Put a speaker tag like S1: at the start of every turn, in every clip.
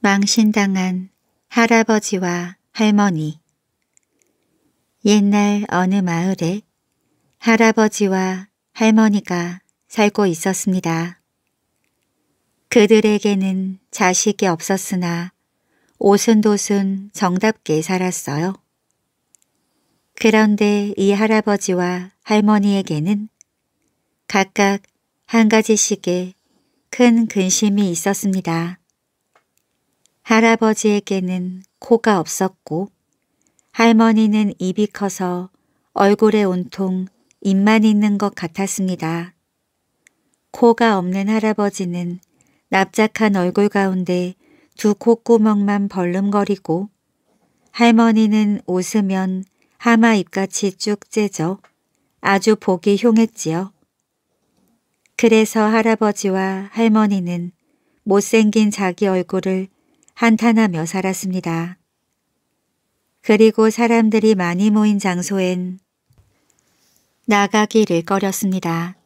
S1: 망신당한 할아버지와 할머니 옛날 어느 마을에 할아버지와 할머니가 살고 있었습니다. 그들에게는 자식이 없었으나 오순도순 정답게 살았어요. 그런데 이 할아버지와 할머니에게는 각각 한 가지씩의 큰 근심이 있었습니다. 할아버지에게는 코가 없었고 할머니는 입이 커서 얼굴에 온통 입만 있는 것 같았습니다. 코가 없는 할아버지는 납작한 얼굴 가운데 두 콧구멍만 벌름거리고 할머니는 웃으면 하마 입같이 쭉 째져 아주 보기 흉했지요. 그래서 할아버지와 할머니는 못생긴 자기 얼굴을 한탄하며 살았습니다. 그리고 사람들이 많이 모인 장소엔 나가기를 꺼렸습니다.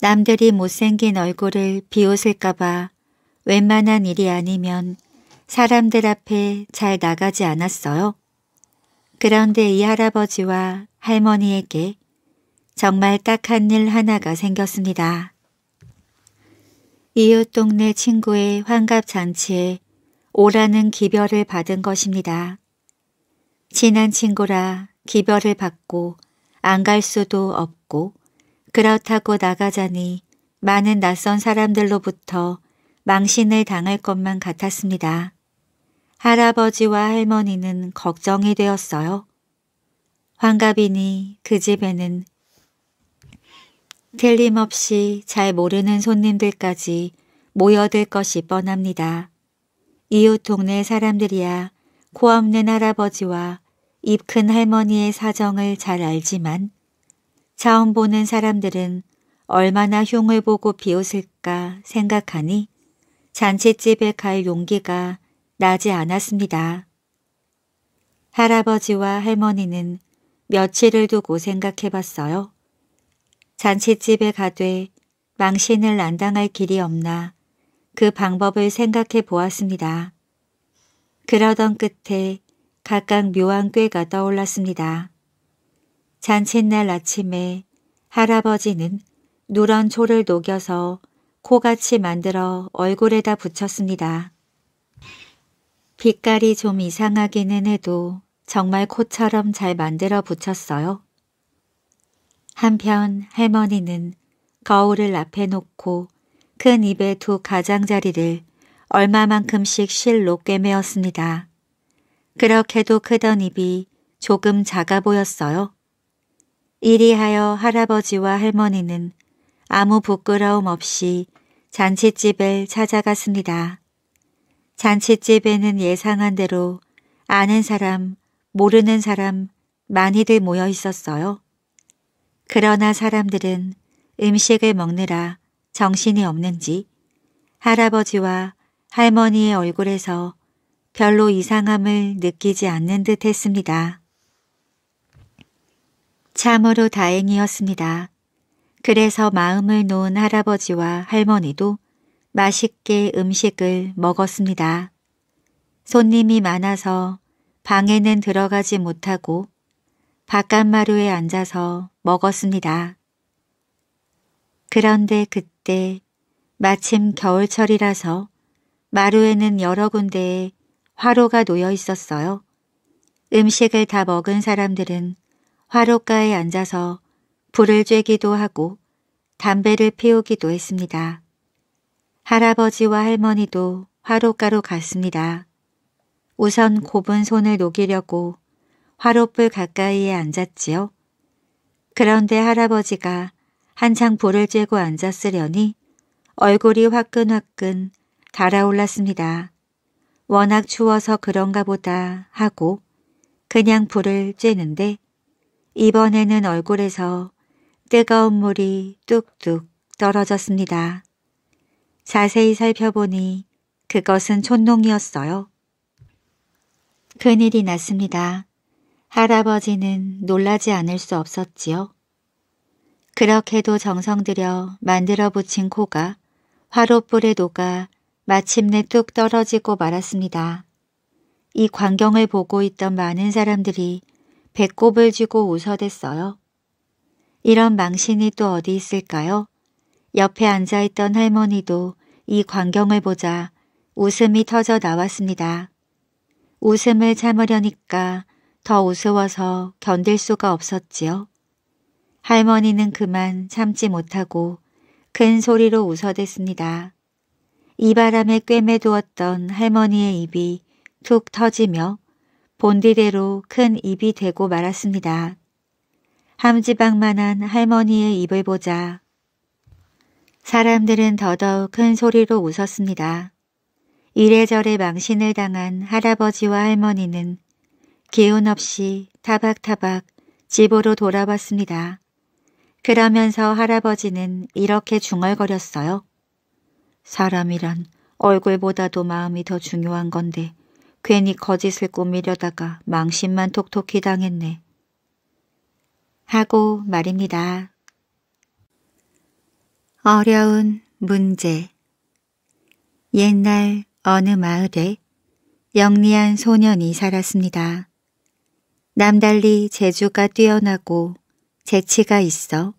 S1: 남들이 못생긴 얼굴을 비웃을까봐 웬만한 일이 아니면 사람들 앞에 잘 나가지 않았어요. 그런데 이 할아버지와 할머니에게 정말 딱 한 일 하나가 생겼습니다. 이웃 동네 친구의 환갑 잔치에 오라는 기별을 받은 것입니다. 친한 친구라 기별을 받고 안 갈 수도 없고 그렇다고 나가자니 많은 낯선 사람들로부터 망신을 당할 것만 같았습니다. 할아버지와 할머니는 걱정이 되었어요. 환갑이니 그 집에는 틀림없이 잘 모르는 손님들까지 모여들 것이 뻔합니다. 이웃 동네 사람들이야 코없는 할아버지와 입큰 할머니의 사정을 잘 알지만 처음 보는 사람들은 얼마나 흉을 보고 비웃을까 생각하니 잔치집에 갈 용기가 나지 않았습니다. 할아버지와 할머니는 며칠을 두고 생각해 봤어요. 잔치집에 가되 망신을 안 당할 길이 없나 그 방법을 생각해 보았습니다. 그러던 끝에 각각 묘한 꾀가 떠올랐습니다. 잔칫날 아침에 할아버지는 누런 초를 녹여서 코같이 만들어 얼굴에다 붙였습니다. 빛깔이 좀 이상하기는 해도 정말 코처럼 잘 만들어 붙였어요. 한편 할머니는 거울을 앞에 놓고 큰 입의 두 가장자리를 얼마만큼씩 실로 꿰매었습니다. 그렇게도 크던 입이 조금 작아 보였어요. 이리하여 할아버지와 할머니는 아무 부끄러움 없이 잔칫집을 찾아갔습니다. 잔칫집에는 예상한 대로 아는 사람, 모르는 사람 많이들 모여 있었어요. 그러나 사람들은 음식을 먹느라 정신이 없는지 할아버지와 할머니의 얼굴에서 별로 이상함을 느끼지 않는 듯 했습니다. 참으로 다행이었습니다. 그래서 마음을 놓은 할아버지와 할머니도 맛있게 음식을 먹었습니다. 손님이 많아서 방에는 들어가지 못하고 바깥마루에 앉아서 먹었습니다. 그런데 그 그때 마침 겨울철이라서 마루에는 여러 군데에 화로가 놓여 있었어요. 음식을 다 먹은 사람들은 화로가에 앉아서 불을 쬐기도 하고 담배를 피우기도 했습니다. 할아버지와 할머니도 화로가로 갔습니다. 우선 곱은 손을 녹이려고 화로불 가까이에 앉았지요. 그런데 할아버지가 한창 볼을 째고 앉았으려니 얼굴이 화끈화끈 달아올랐습니다. 워낙 추워서 그런가 보다 하고 그냥 불을 쬐는데 이번에는 얼굴에서 뜨거운 물이 뚝뚝 떨어졌습니다. 자세히 살펴보니 그것은 촌농이었어요. 큰일이 났습니다. 할아버지는 놀라지 않을 수 없었지요. 그렇게도 정성들여 만들어 붙인 코가 화롯불에 녹아 마침내 뚝 떨어지고 말았습니다. 이 광경을 보고 있던 많은 사람들이 배꼽을 쥐고 웃어댔어요. 이런 망신이 또 어디 있을까요? 옆에 앉아있던 할머니도 이 광경을 보자 웃음이 터져 나왔습니다. 웃음을 참으려니까 더 우스워서 견딜 수가 없었지요. 할머니는 그만 참지 못하고 큰 소리로 웃어댔습니다. 이 바람에 꿰매두었던 할머니의 입이 툭 터지며 본디대로 큰 입이 되고 말았습니다. 함지박만한 할머니의 입을 보자. 사람들은 더더욱 큰 소리로 웃었습니다. 이래저래 망신을 당한 할아버지와 할머니는 기운 없이 타박타박 집으로 돌아왔습니다. 그러면서 할아버지는 이렇게 중얼거렸어요. 사람이란 얼굴보다도 마음이 더 중요한 건데 괜히 거짓을 꾸미려다가 망신만 톡톡히 당했네. 하고 말입니다. 어려운 문제 옛날 어느 마을에 영리한 소년이 살았습니다. 남달리 재주가 뛰어나고 재치가 있어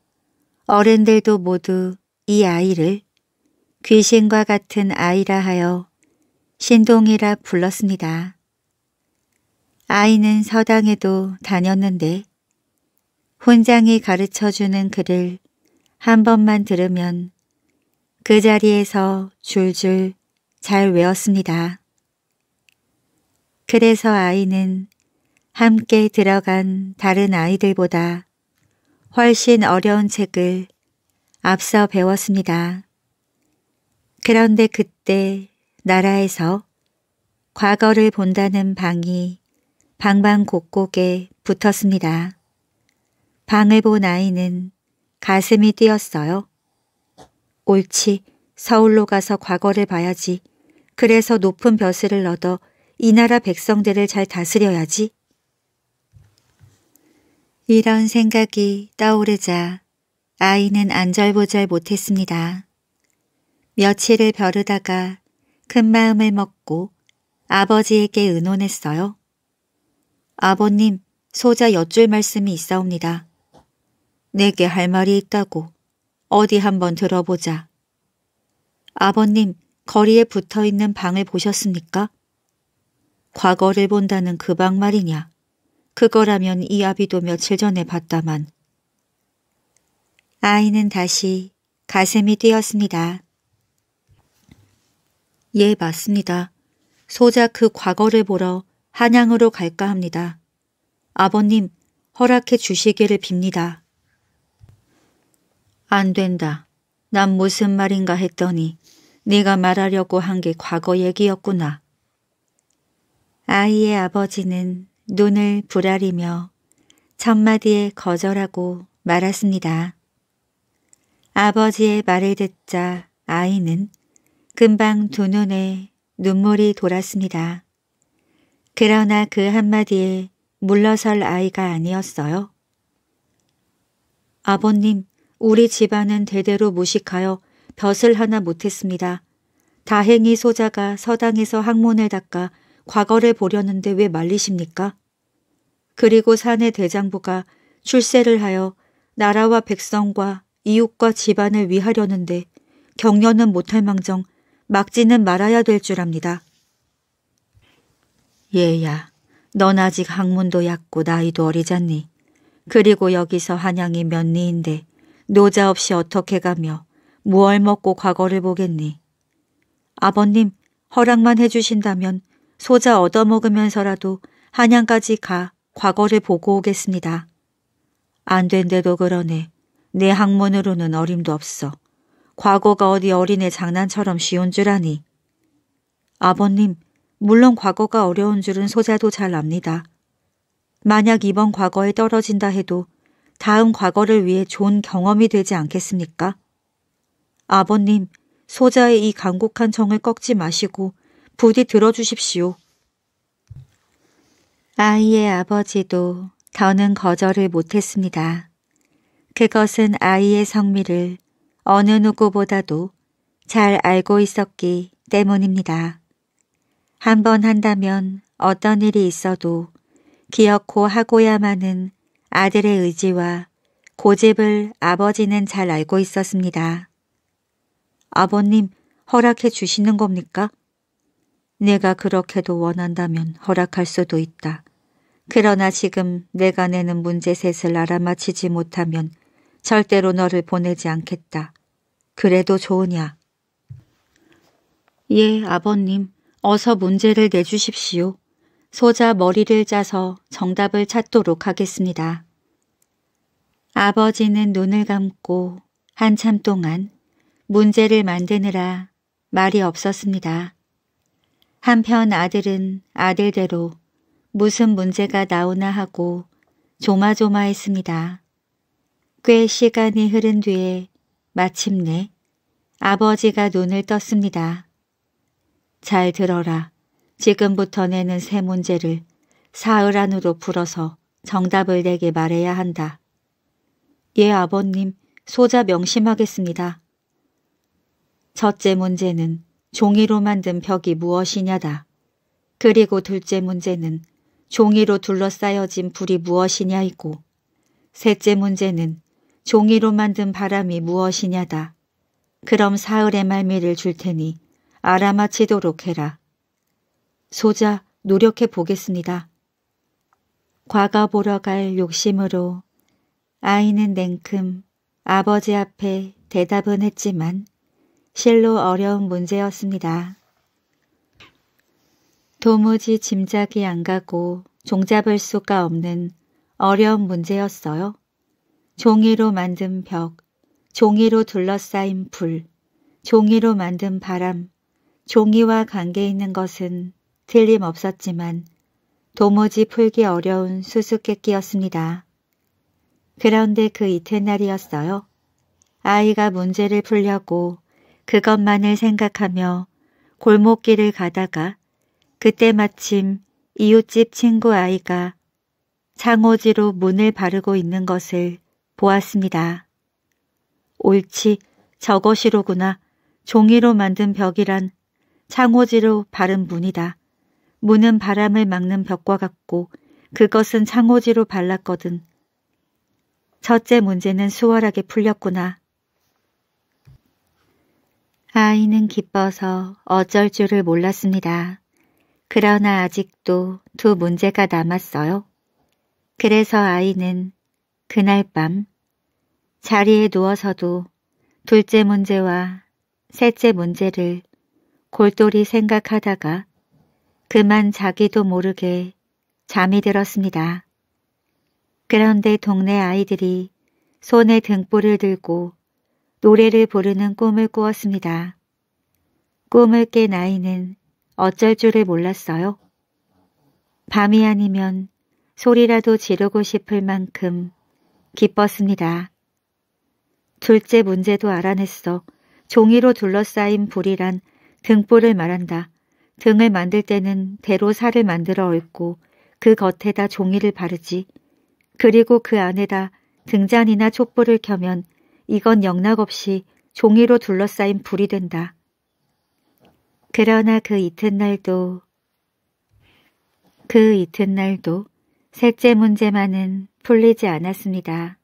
S1: 어른들도 모두 이 아이를 귀신과 같은 아이라 하여 신동이라 불렀습니다. 아이는 서당에도 다녔는데 혼장이 가르쳐주는 글을 한 번만 들으면 그 자리에서 줄줄 잘 외웠습니다. 그래서 아이는 함께 들어간 다른 아이들보다 훨씬 어려운 책을 앞서 배웠습니다. 그런데 그때 나라에서 과거를 본다는 방이 방방 곡곡에 붙었습니다. 방을 본 아이는 가슴이 뛰었어요. 옳지 서울로 가서 과거를 봐야지. 그래서 높은 벼슬을 얻어 이 나라 백성들을 잘 다스려야지. 이런 생각이 떠오르자 아이는 안절부절 못했습니다. 며칠을 벼르다가 큰 마음을 먹고 아버지에게 의논했어요. 아버님, 소자 여쭐 말씀이 있사옵니다. 내게 할 말이 있다고 어디 한번 들어보자. 아버님, 거리에 붙어있는 방을 보셨습니까? 과거를 본다는 그 방 말이냐? 그거라면 이 아비도 며칠 전에 봤다만. 아이는 다시 가슴이 뛰었습니다. 예, 맞습니다. 소자그 과거를 보러 한양으로 갈까 합니다. 아버님, 허락해 주시기를 빕니다. 안 된다. 난 무슨 말인가 했더니 네가 말하려고 한 게 과거 얘기였구나. 아이의 아버지는 눈을 부라리며 첫마디에 거절하고 말았습니다. 아버지의 말을 듣자 아이는 금방 두 눈에 눈물이 돌았습니다. 그러나 그 한마디에 물러설 아이가 아니었어요. 아버님, 우리 집안은 대대로 무식하여 벼슬 하나 못했습니다. 다행히 소자가 서당에서 항문을 닦아 과거를 보려는데 왜 말리십니까? 그리고 산의 대장부가 출세를 하여 나라와 백성과 이웃과 집안을 위하려는데 격려는 못할 망정 막지는 말아야 될 줄 압니다. 예야넌 아직 학문도 얕고 나이도 어리잖니. 그리고 여기서 한양이 몇 리인데 노자 없이 어떻게 가며 무얼 먹고 과거를 보겠니. 아버님, 허락만 해주신다면 소자 얻어먹으면서라도 한양까지 가 과거를 보고 오겠습니다. 안 된대도 그러네. 내 학문으로는 어림도 없어. 과거가 어디 어린애 장난처럼 쉬운 줄 아니. 아버님, 물론 과거가 어려운 줄은 소자도 잘 압니다. 만약 이번 과거에 떨어진다 해도 다음 과거를 위해 좋은 경험이 되지 않겠습니까? 아버님, 소자의 이 간곡한 정을 꺾지 마시고 부디 들어주십시오. 아이의 아버지도 더는 거절을 못했습니다. 그것은 아이의 성미를 어느 누구보다도 잘 알고 있었기 때문입니다. 한번 한다면 어떤 일이 있어도 기어코 하고야만은 아들의 의지와 고집을 아버지는 잘 알고 있었습니다. 아버님 허락해 주시는 겁니까? 내가 그렇게도 원한다면 허락할 수도 있다. 그러나 지금 내가 내는 문제 셋을 알아맞히지 못하면 절대로 너를 보내지 않겠다. 그래도 좋으냐? 예, 아버님. 어서 문제를 내주십시오. 소자 머리를 짜서 정답을 찾도록 하겠습니다. 아버지는 눈을 감고 한참 동안 문제를 만드느라 말이 없었습니다. 한편 아들은 아들대로 무슨 문제가 나오나 하고 조마조마했습니다. 꽤 시간이 흐른 뒤에 마침내 아버지가 눈을 떴습니다. 잘 들어라. 지금부터 내는 세 문제를 사흘 안으로 풀어서 정답을 내게 말해야 한다. 예 아버님, 소자 명심하겠습니다. 첫째 문제는 종이로 만든 벽이 무엇이냐다. 그리고 둘째 문제는 종이로 둘러싸여진 불이 무엇이냐이고 셋째 문제는 종이로 만든 바람이 무엇이냐다. 그럼 사흘의 말미를 줄 테니 알아맞히도록 해라. 소자 노력해 보겠습니다. 과거 보러 갈 욕심으로 아이는 냉큼 아버지 앞에 대답은 했지만 실로 어려운 문제였습니다. 도무지 짐작이 안 가고 종잡을 수가 없는 어려운 문제였어요. 종이로 만든 벽, 종이로 둘러싸인 불, 종이로 만든 바람, 종이와 관계있는 것은 틀림없었지만 도무지 풀기 어려운 수수께끼였습니다. 그런데 그 이튿날이었어요. 아이가 문제를 풀려고 그것만을 생각하며 골목길을 가다가 그때 마침 이웃집 친구 아이가 창호지로 문을 바르고 있는 것을 보았습니다. 옳지, 저것이로구나. 종이로 만든 벽이란 창호지로 바른 문이다. 문은 바람을 막는 벽과 같고 그것은 창호지로 발랐거든. 첫째 문제는 수월하게 풀렸구나. 아이는 기뻐서 어쩔 줄을 몰랐습니다. 그러나 아직도 두 문제가 남았어요. 그래서 아이는 그날 밤 자리에 누워서도 둘째 문제와 셋째 문제를 골똘히 생각하다가 그만 자기도 모르게 잠이 들었습니다. 그런데 동네 아이들이 손에 등불을 들고 노래를 부르는 꿈을 꾸었습니다. 꿈을 깬 아이는 어쩔 줄을 몰랐어요. 밤이 아니면 소리라도 지르고 싶을 만큼 기뻤습니다. 둘째 문제도 알아냈어. 종이로 둘러싸인 불이란 등불을 말한다. 등을 만들 때는 대로 살을 만들어 얹고 그 겉에다 종이를 바르지. 그리고 그 안에다 등잔이나 촛불을 켜면 이건 영락없이 종이로 둘러싸인 불이 된다. 그러나 그 이튿날도 그 이튿날도 셋째 문제만은 풀리지 않았습니다.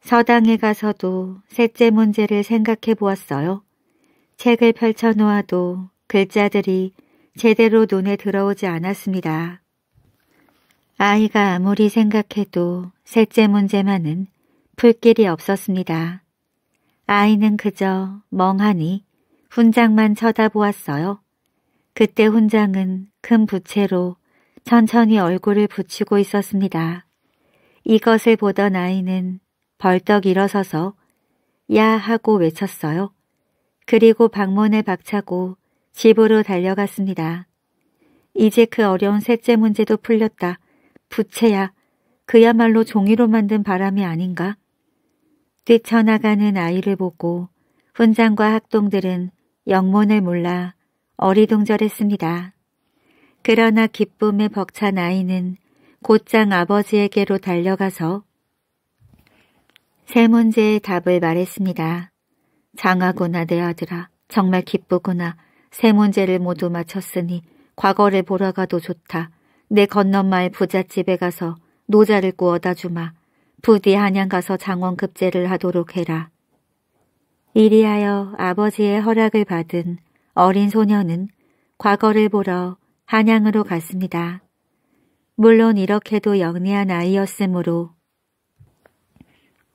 S1: 서당에 가서도 셋째 문제를 생각해 보았어요. 책을 펼쳐놓아도 글자들이 제대로 눈에 들어오지 않았습니다. 아이가 아무리 생각해도 셋째 문제만은 풀 길이 없었습니다. 아이는 그저 멍하니 훈장만 쳐다보았어요. 그때 훈장은 큰 부채로 천천히 얼굴을 붙이고 있었습니다. 이것을 보던 아이는 벌떡 일어서서 야 하고 외쳤어요. 그리고 방문을 박차고 집으로 달려갔습니다. 이제 그 어려운 셋째 문제도 풀렸다. 부채야, 그야말로 종이로 만든 바람이 아닌가? 뛰쳐나가는 아이를 보고 훈장과 학동들은 영문을 몰라 어리둥절했습니다. 그러나 기쁨에 벅찬 아이는 곧장 아버지에게로 달려가서 세 문제의 답을 말했습니다. 장하구나 내 아들아 정말 기쁘구나 세 문제를 모두 맞췄으니 과거를 보러 가도 좋다. 내건넌마을 부잣집에 가서 노자를 구워다 주마. 부디 한양 가서 장원 급제를 하도록 해라. 이리하여 아버지의 허락을 받은 어린 소녀는 과거를 보러 한양으로 갔습니다. 물론 이렇게도 영리한 아이였으므로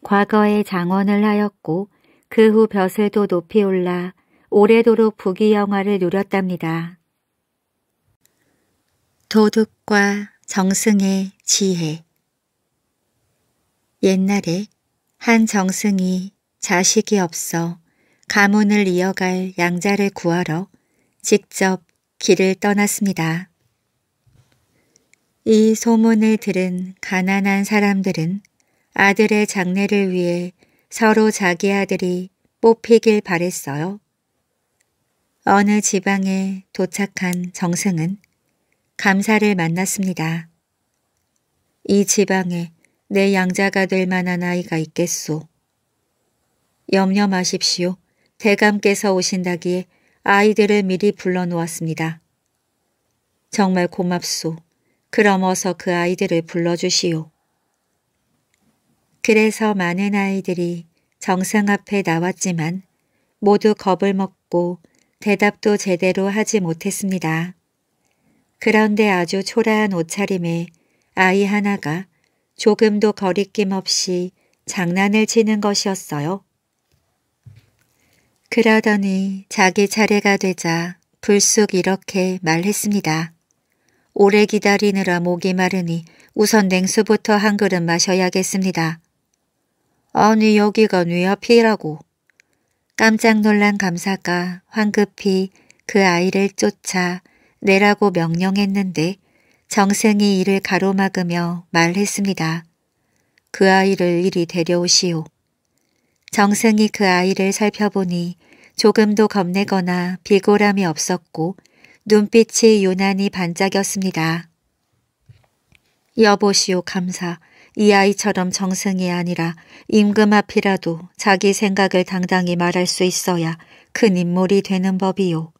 S1: 과거에 장원을 하였고 그 후 벼슬도 높이 올라 오래도록 부귀영화를 누렸답니다. 도둑과 정승의 지혜 옛날에 한 정승이 자식이 없어 가문을 이어갈 양자를 구하러 직접 길을 떠났습니다. 이 소문을 들은 가난한 사람들은 아들의 장례를 위해 서로 자기 아들이 뽑히길 바랬어요. 어느 지방에 도착한 정승은 감사를 만났습니다. 이 지방에 내 양자가 될 만한 아이가 있겠소. 염려 마십시오. 대감께서 오신다기에 아이들을 미리 불러놓았습니다. 정말 고맙소. 그럼 어서 그 아이들을 불러주시오. 그래서 많은 아이들이 정상 앞에 나왔지만 모두 겁을 먹고 대답도 제대로 하지 못했습니다. 그런데 아주 초라한 옷차림에 아이 하나가 조금도 거리낌 없이 장난을 치는 것이었어요. 그러더니 자기 차례가 되자 불쑥 이렇게 말했습니다. 오래 기다리느라 목이 마르니 우선 냉수부터 한 그릇 마셔야겠습니다. 아니 여기가 뇌 앞이라고. 깜짝 놀란 감사가 황급히 그 아이를 쫓아 내라고 명령했는데 정생이 이를 가로막으며 말했습니다. 그 아이를 이리 데려오시오. 정생이그 아이를 살펴보니 조금도 겁내거나 비굴함이 없었고 눈빛이 유난히 반짝였습니다. 여보시오 감사. 이 아이처럼 정승이 아니라 임금 앞이라도 자기 생각을 당당히 말할 수 있어야 큰 인물이 되는 법이요.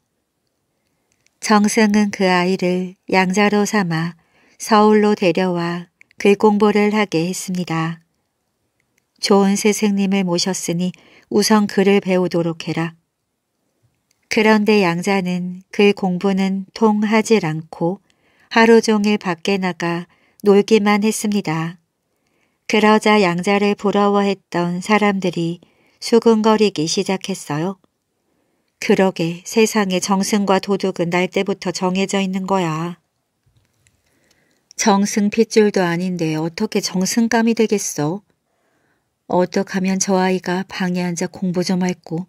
S1: 정승은 그 아이를 양자로 삼아 서울로 데려와 글공부를 하게 했습니다. 좋은 스승님을 모셨으니 우선 글을 배우도록 해라. 그런데 양자는 글 공부는 통하지 않고 하루 종일 밖에 나가 놀기만 했습니다. 그러자 양자를 부러워했던 사람들이 수근거리기 시작했어요. 그러게 세상에 정승과 도둑은 날때부터 정해져 있는 거야. 정승 핏줄도 아닌데 어떻게 정승감이 되겠어? 어떡하면 저 아이가 방에 앉아 공부 좀할꼬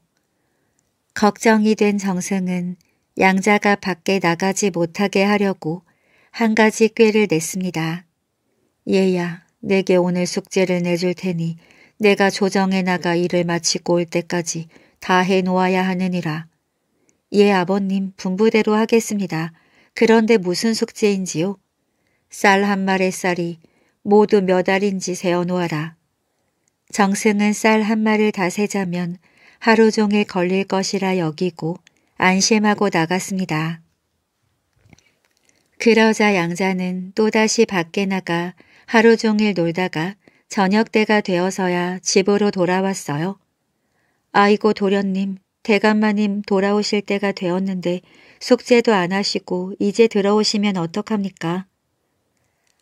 S1: 걱정이 된 정승은 양자가 밖에 나가지 못하게 하려고 한 가지 꾀를 냈습니다. 얘야, 내게 오늘 숙제를 내줄 테니 내가 조정에 나가 일을 마치고 올 때까지 다 해놓아야 하느니라. 예 아버님 분부대로 하겠습니다. 그런데 무슨 숙제인지요? 쌀 한 마리 쌀이 모두 몇 알인지 세어놓아라. 정승은 쌀 한 마리를 다 세자면 하루 종일 걸릴 것이라 여기고 안심하고 나갔습니다. 그러자 양자는 또다시 밖에 나가 하루 종일 놀다가 저녁 때가 되어서야 집으로 돌아왔어요. 아이고 도련님, 대감마님 돌아오실 때가 되었는데 숙제도 안 하시고 이제 들어오시면 어떡합니까?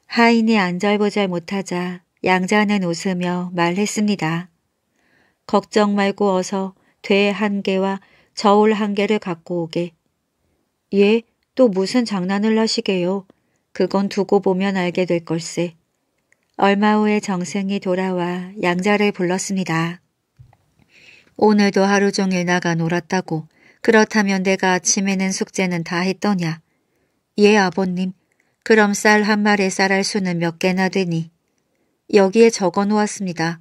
S1: 하인이 안절부절 못하자 양자는 웃으며 말했습니다. 걱정 말고 어서 돼 한 개와 저울 한 개를 갖고 오게. 예, 또 무슨 장난을 하시게요. 그건 두고 보면 알게 될 걸세. 얼마 후에 정승이 돌아와 양자를 불렀습니다. 오늘도 하루 종일 나가 놀았다고 그렇다면 내가 아침에 는 숙제는 다 했더냐? 예, 아버님. 그럼 쌀 한마리쌀할 수는 몇 개나 되니? 여기에 적어 놓았습니다.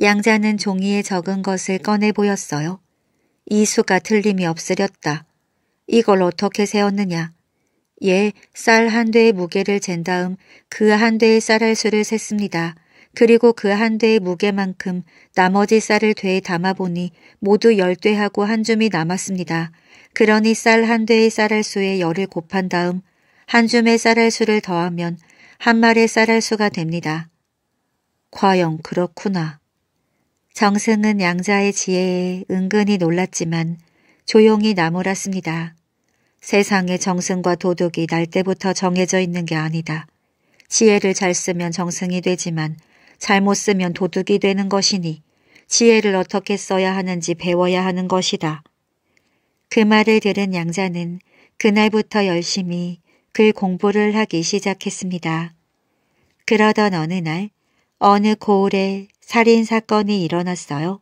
S1: 양자는 종이에 적은 것을 꺼내 보였어요. 이 수가 틀림이 없으렸다. 이걸 어떻게 세웠느냐? 예, 쌀 한 대의 무게를 잰 다음 그 한 대의 쌀할 수를 셌습니다. 그리고 그 한 대의 무게만큼 나머지 쌀을 되에 담아보니 모두 열 대하고 한 줌이 남았습니다. 그러니 쌀 한 대의 쌀알 수에 열을 곱한 다음 한 줌의 쌀알 수를 더하면 한마리의 쌀알 수가 됩니다. 과연 그렇구나. 정승은 양자의 지혜에 은근히 놀랐지만 조용히 나무랐습니다. 세상에 정승과 도둑이 날 때부터 정해져 있는 게 아니다. 지혜를 잘 쓰면 정승이 되지만 잘못 쓰면 도둑이 되는 것이니 지혜를 어떻게 써야 하는지 배워야 하는 것이다. 그 말을 들은 양자는 그날부터 열심히 글 공부를 하기 시작했습니다. 그러던 어느 날 어느 고을에 살인사건이 일어났어요.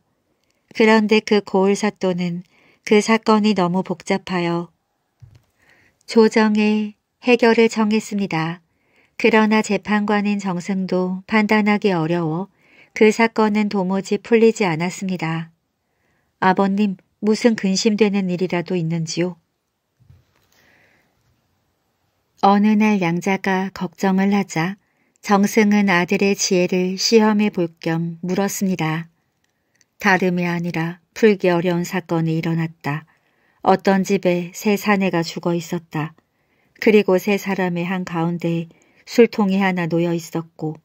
S1: 그런데 그 고을 사또는 그 사건이 너무 복잡하여 조정에 해결을 정했습니다 그러나 재판관인 정승도 판단하기 어려워 그 사건은 도무지 풀리지 않았습니다. 아버님, 무슨 근심되는 일이라도 있는지요? 어느 날 양자가 걱정을 하자 정승은 아들의 지혜를 시험해 볼 겸 물었습니다. 다름이 아니라 풀기 어려운 사건이 일어났다. 어떤 집에 세 사내가 죽어 있었다. 그리고 세 사람의 한 가운데 에 술통이 하나 놓여 있었고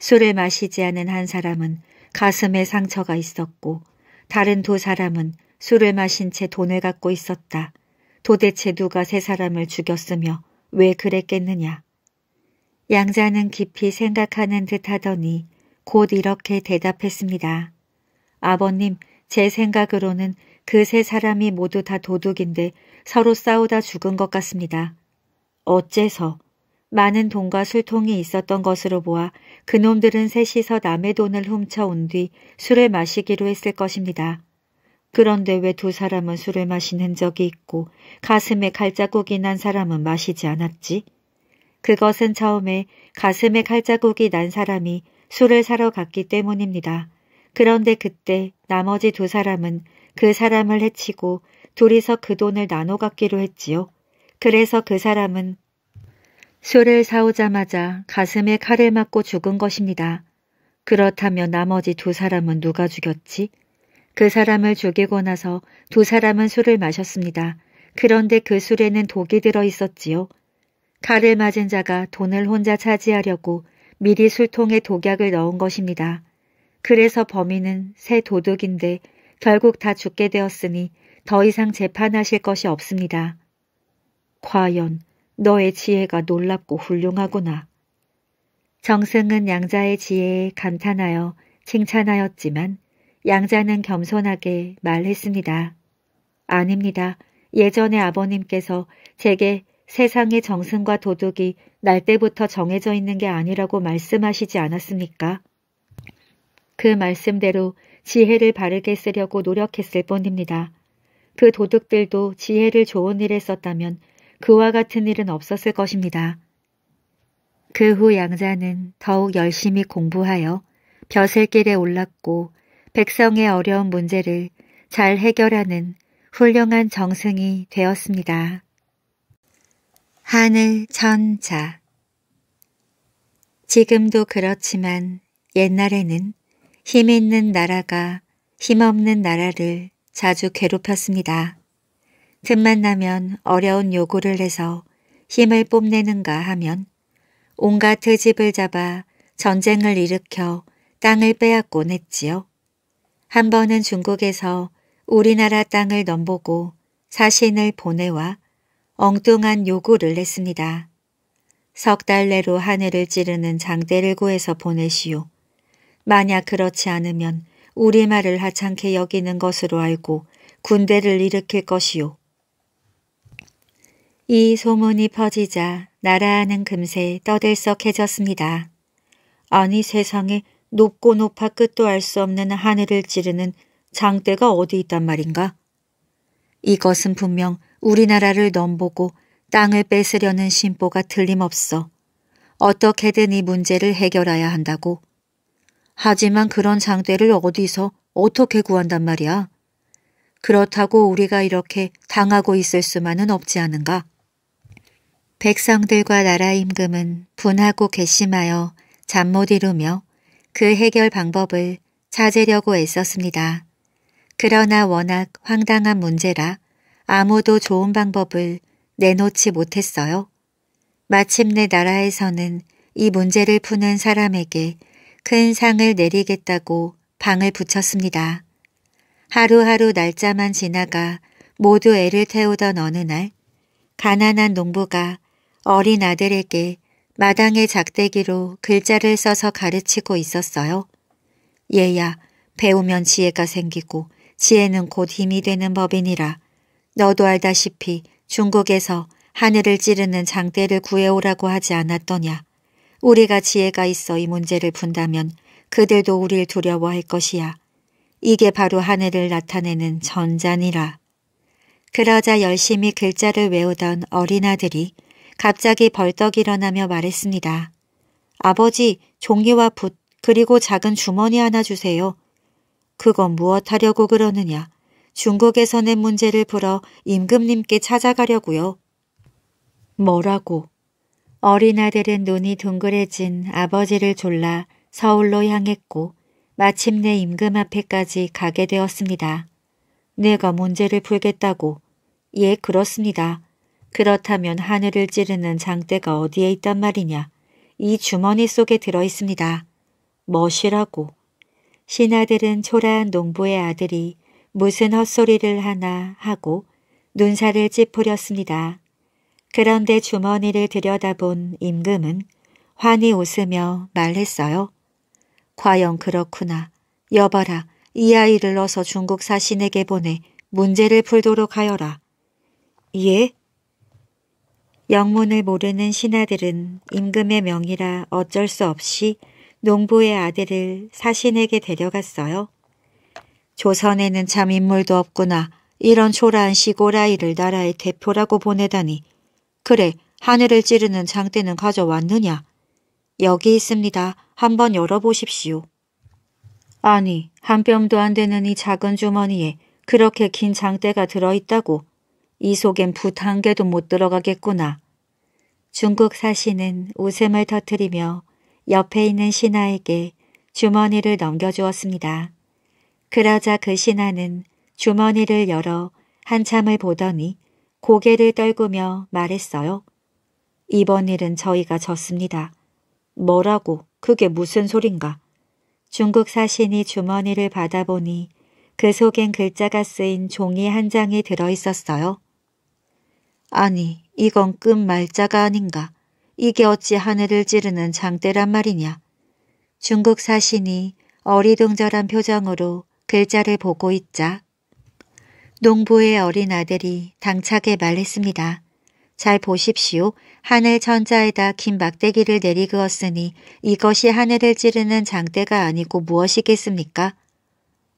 S1: 술을 마시지 않은 한 사람은 가슴에 상처가 있었고 다른 두 사람은 술을 마신 채 돈을 갖고 있었다. 도대체 누가 세 사람을 죽였으며 왜 그랬겠느냐. 양자는 깊이 생각하는 듯 하더니 곧 이렇게 대답했습니다. 아버님, 제 생각으로는 그 세 사람이 모두 다 도둑인데 서로 싸우다 죽은 것 같습니다. 어째서 많은 돈과 술통이 있었던 것으로 보아 그놈들은 셋이서 남의 돈을 훔쳐온 뒤 술을 마시기로 했을 것입니다. 그런데 왜 두 사람은 술을 마신 흔적이 있고 가슴에 칼자국이 난 사람은 마시지 않았지? 그것은 처음에 가슴에 칼자국이 난 사람이 술을 사러 갔기 때문입니다. 그런데 그때 나머지 두 사람은 그 사람을 해치고 둘이서 그 돈을 나눠 갖기로 했지요. 그래서 그 사람은 술을 사오자마자 가슴에 칼을 맞고 죽은 것입니다. 그렇다면 나머지 두 사람은 누가 죽였지? 그 사람을 죽이고 나서 두 사람은 술을 마셨습니다. 그런데 그 술에는 독이 들어 있었지요. 칼을 맞은 자가 돈을 혼자 차지하려고 미리 술통에 독약을 넣은 것입니다. 그래서 범인은 새 도둑인데 결국 다 죽게 되었으니 더 이상 재판하실 것이 없습니다. 과연 너의 지혜가 놀랍고 훌륭하구나. 정승은 양자의 지혜에 감탄하여 칭찬하였지만 양자는 겸손하게 말했습니다. 아닙니다. 예전에 아버님께서 제게 세상의 정승과 도둑이 날 때부터 정해져 있는 게 아니라고 말씀하시지 않았습니까? 그 말씀대로 지혜를 바르게 쓰려고 노력했을 뿐입니다. 그 도둑들도 지혜를 좋은 일에 썼다면 그와 같은 일은 없었을 것입니다. 그 후 양자는 더욱 열심히 공부하여 벼슬길에 올랐고 백성의 어려운 문제를 잘 해결하는 훌륭한 정승이 되었습니다. 하늘 천자 지금도 그렇지만 옛날에는 힘 있는 나라가 힘없는 나라를 자주 괴롭혔습니다. 틈만 나면 어려운 요구를 해서 힘을 뽐내는가 하면 온갖 트집을 잡아 전쟁을 일으켜 땅을 빼앗곤 했지요. 한 번은 중국에서 우리나라 땅을 넘보고 사신을 보내와 엉뚱한 요구를 했습니다. 석 달 내로 하늘을 찌르는 장대를 구해서 보내시오. 만약 그렇지 않으면 우리말을 하찮게 여기는 것으로 알고 군대를 일으킬 것이요. 이 소문이 퍼지자 나라는 하 금세 떠들썩해졌습니다. 아니 세상에 높고 높아 끝도 알 수 없는 하늘을 찌르는 장대가 어디 있단 말인가? 이것은 분명 우리나라를 넘보고 땅을 뺏으려는 심보가 틀림없어 어떻게든 이 문제를 해결해야 한다고. 하지만 그런 장대를 어디서 어떻게 구한단 말이야? 그렇다고 우리가 이렇게 당하고 있을 수만은 없지 않은가? 백성들과 나라 임금은 분하고 괘씸하여 잠 못 이루며 그 해결 방법을 찾으려고 애썼습니다. 그러나 워낙 황당한 문제라 아무도 좋은 방법을 내놓지 못했어요. 마침내 나라에서는 이 문제를 푸는 사람에게 큰 상을 내리겠다고 방을 붙였습니다. 하루하루 날짜만 지나가 모두 애를 태우던 어느 날 가난한 농부가 어린 아들에게 마당의 작대기로 글자를 써서 가르치고 있었어요. 얘야, 배우면 지혜가 생기고 지혜는 곧 힘이 되는 법이니라. 너도 알다시피 중국에서 하늘을 찌르는 장대를 구해오라고 하지 않았더냐. 우리가 지혜가 있어 이 문제를 푼다면 그들도 우릴 두려워할 것이야. 이게 바로 하늘을 나타내는 전잔이라. 그러자 열심히 글자를 외우던 어린아들이 갑자기 벌떡 일어나며 말했습니다. 아버지, 종이와 붓, 그리고 작은 주머니 하나 주세요. 그건 무엇하려고 그러느냐. 중국에서 낸 문제를 불어 임금님께 찾아가려고요. 뭐라고? 어린아들은 눈이 둥그레진 아버지를 졸라 서울로 향했고 마침내 임금 앞에까지 가게 되었습니다. 내가 문제를 풀겠다고. 예, 그렇습니다. 그렇다면 하늘을 찌르는 장대가 어디에 있단 말이냐. 이 주머니 속에 들어있습니다. 멋이라고. 신하들은 초라한 농부의 아들이 무슨 헛소리를 하나 하고 눈살을 찌푸렸습니다. 그런데 주머니를 들여다본 임금은 환히 웃으며 말했어요. 과연 그렇구나. 여봐라. 이 아이를 넣어서 중국 사신에게 보내 문제를 풀도록 하여라. 예? 영문을 모르는 신하들은 임금의 명이라 어쩔 수 없이 농부의 아들을 사신에게 데려갔어요. 조선에는 참 인물도 없구나. 이런 초라한 시골 아이를 나라의 대표라고 보내다니. 그래, 하늘을 찌르는 장대는 가져왔느냐? 여기 있습니다. 한번 열어보십시오. 아니, 한 뼘도 안 되는 이 작은 주머니에 그렇게 긴 장대가 들어있다고 이 속엔 붓 한 개도 못 들어가겠구나. 중국 사시는 웃음을 터뜨리며 옆에 있는 신하에게 주머니를 넘겨주었습니다. 그러자 그 신하는 주머니를 열어 한참을 보더니 고개를 떨구며 말했어요. 이번 일은 저희가 졌습니다. 뭐라고 그게 무슨 소린가. 중국 사신이 주머니를 받아보니 그 속엔 글자가 쓰인 종이 한 장이 들어있었어요. 아니 이건 끝 말자가 아닌가. 이게 어찌 하늘을 찌르는 장대란 말이냐. 중국 사신이 어리둥절한 표정으로 글자를 보고 있자 농부의 어린 아들이 당차게 말했습니다. 잘 보십시오. 하늘 천자에다 긴 막대기를 내리그었으니 이것이 하늘을 찌르는 장대가 아니고 무엇이겠습니까?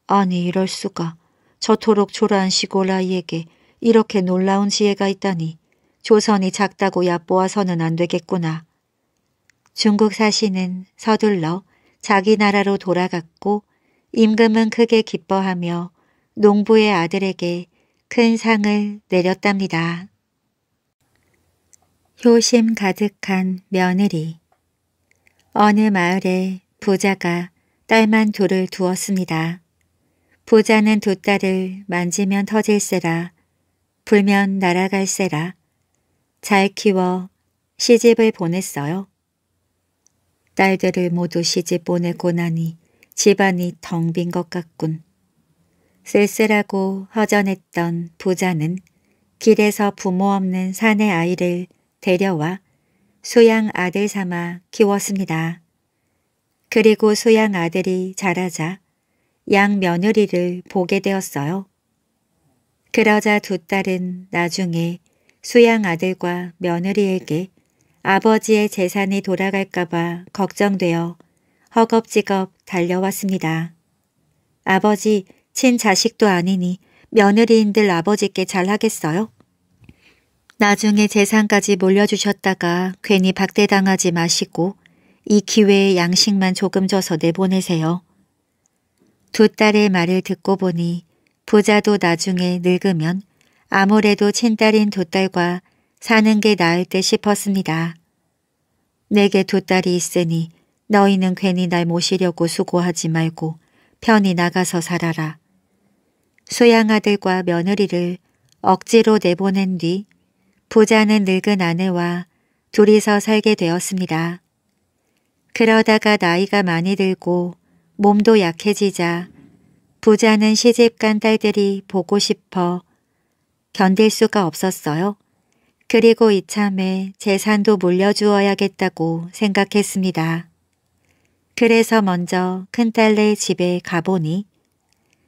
S1: 아니 이럴 수가. 저토록 초라한 시골 아이에게 이렇게 놀라운 지혜가 있다니 조선이 작다고 얕보아서는 안 되겠구나. 중국 사신은 서둘러 자기 나라로 돌아갔고 임금은 크게 기뻐하며 농부의 아들에게 큰 상을 내렸답니다. 효심 가득한 며느리 어느 마을에 부자가 딸만 둘을 두었습니다. 부자는 두 딸을 만지면 터질세라 불면 날아갈새라잘 키워 시집을 보냈어요. 딸들을 모두 시집 보내고 나니 집안이 덩빈것 같군. 쓸쓸하고 허전했던 부자는 길에서 부모 없는 사내 아이를 데려와 수양 아들 삼아 키웠습니다. 그리고 수양 아들이 자라자 양 며느리를 보게 되었어요. 그러자 두 딸은 나중에 수양 아들과 며느리에게 아버지의 재산이 돌아갈까봐 걱정되어 허겁지겁 달려왔습니다. 아버지, 친자식도 아니니 며느리인들 아버지께 잘하겠어요? 나중에 재산까지 몰려주셨다가 괜히 박대당하지 마시고 이 기회에 양식만 조금 줘서 내보내세요. 두 딸의 말을 듣고 보니 부자도 나중에 늙으면 아무래도 친딸인 두 딸과 사는 게 나을 듯 싶었습니다. 내게 두 딸이 있으니 너희는 괜히 날 모시려고 수고하지 말고 편히 나가서 살아라. 수양아들과 며느리를 억지로 내보낸 뒤 부자는 늙은 아내와 둘이서 살게 되었습니다. 그러다가 나이가 많이 들고 몸도 약해지자 부자는 시집간 딸들이 보고 싶어 견딜 수가 없었어요. 그리고 이참에 재산도 물려주어야겠다고 생각했습니다. 그래서 먼저 큰딸네 집에 가보니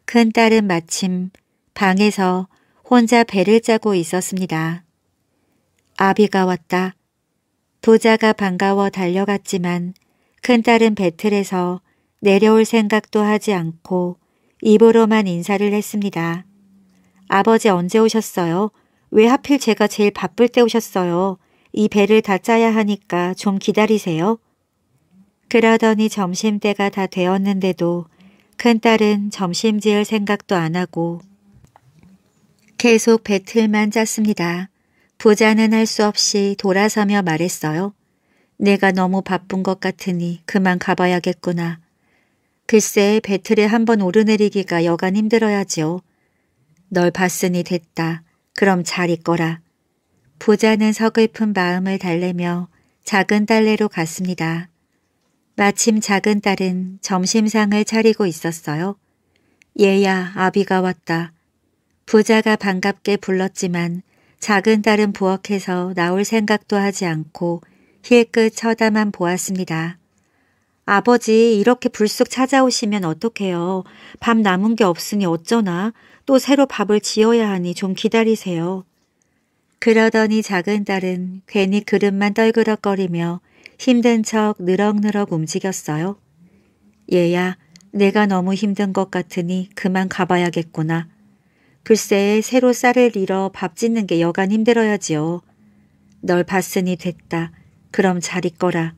S1: 큰딸은 마침 방에서 혼자 배를 짜고 있었습니다. 아비가 왔다. 부자가 반가워 달려갔지만 큰딸은 배틀에서 내려올 생각도 하지 않고 입으로만 인사를 했습니다. 아버지 언제 오셨어요? 왜 하필 제가 제일 바쁠 때 오셨어요? 이 배를 다 짜야 하니까 좀 기다리세요. 그러더니 점심때가 다 되었는데도 큰딸은 점심 지을 생각도 안 하고 계속 배틀만 짰습니다. 부자는 할 수 없이 돌아서며 말했어요. 내가 너무 바쁜 것 같으니 그만 가봐야겠구나. 글쎄 배틀에 한번 오르내리기가 여간 힘들어야지요. 널 봤으니 됐다. 그럼 잘 있거라. 부자는 서글픈 마음을 달래며 작은 딸래로 갔습니다. 마침 작은 딸은 점심상을 차리고 있었어요. 얘야 아비가 왔다. 부자가 반갑게 불렀지만 작은 딸은 부엌에서 나올 생각도 하지 않고 힐끗 쳐다만 보았습니다. 아버지 이렇게 불쑥 찾아오시면 어떡해요. 밥 남은 게 없으니 어쩌나. 또 새로 밥을 지어야 하니 좀 기다리세요. 그러더니 작은 딸은 괜히 그릇만 떨그럭거리며 힘든 척 느럭느럭 움직였어요. 얘야, 내가 너무 힘든 것 같으니 그만 가봐야겠구나. 글쎄 새로 쌀을 잃어 밥 짓는 게 여간 힘들어야지요. 널 봤으니 됐다. 그럼 잘 있거라.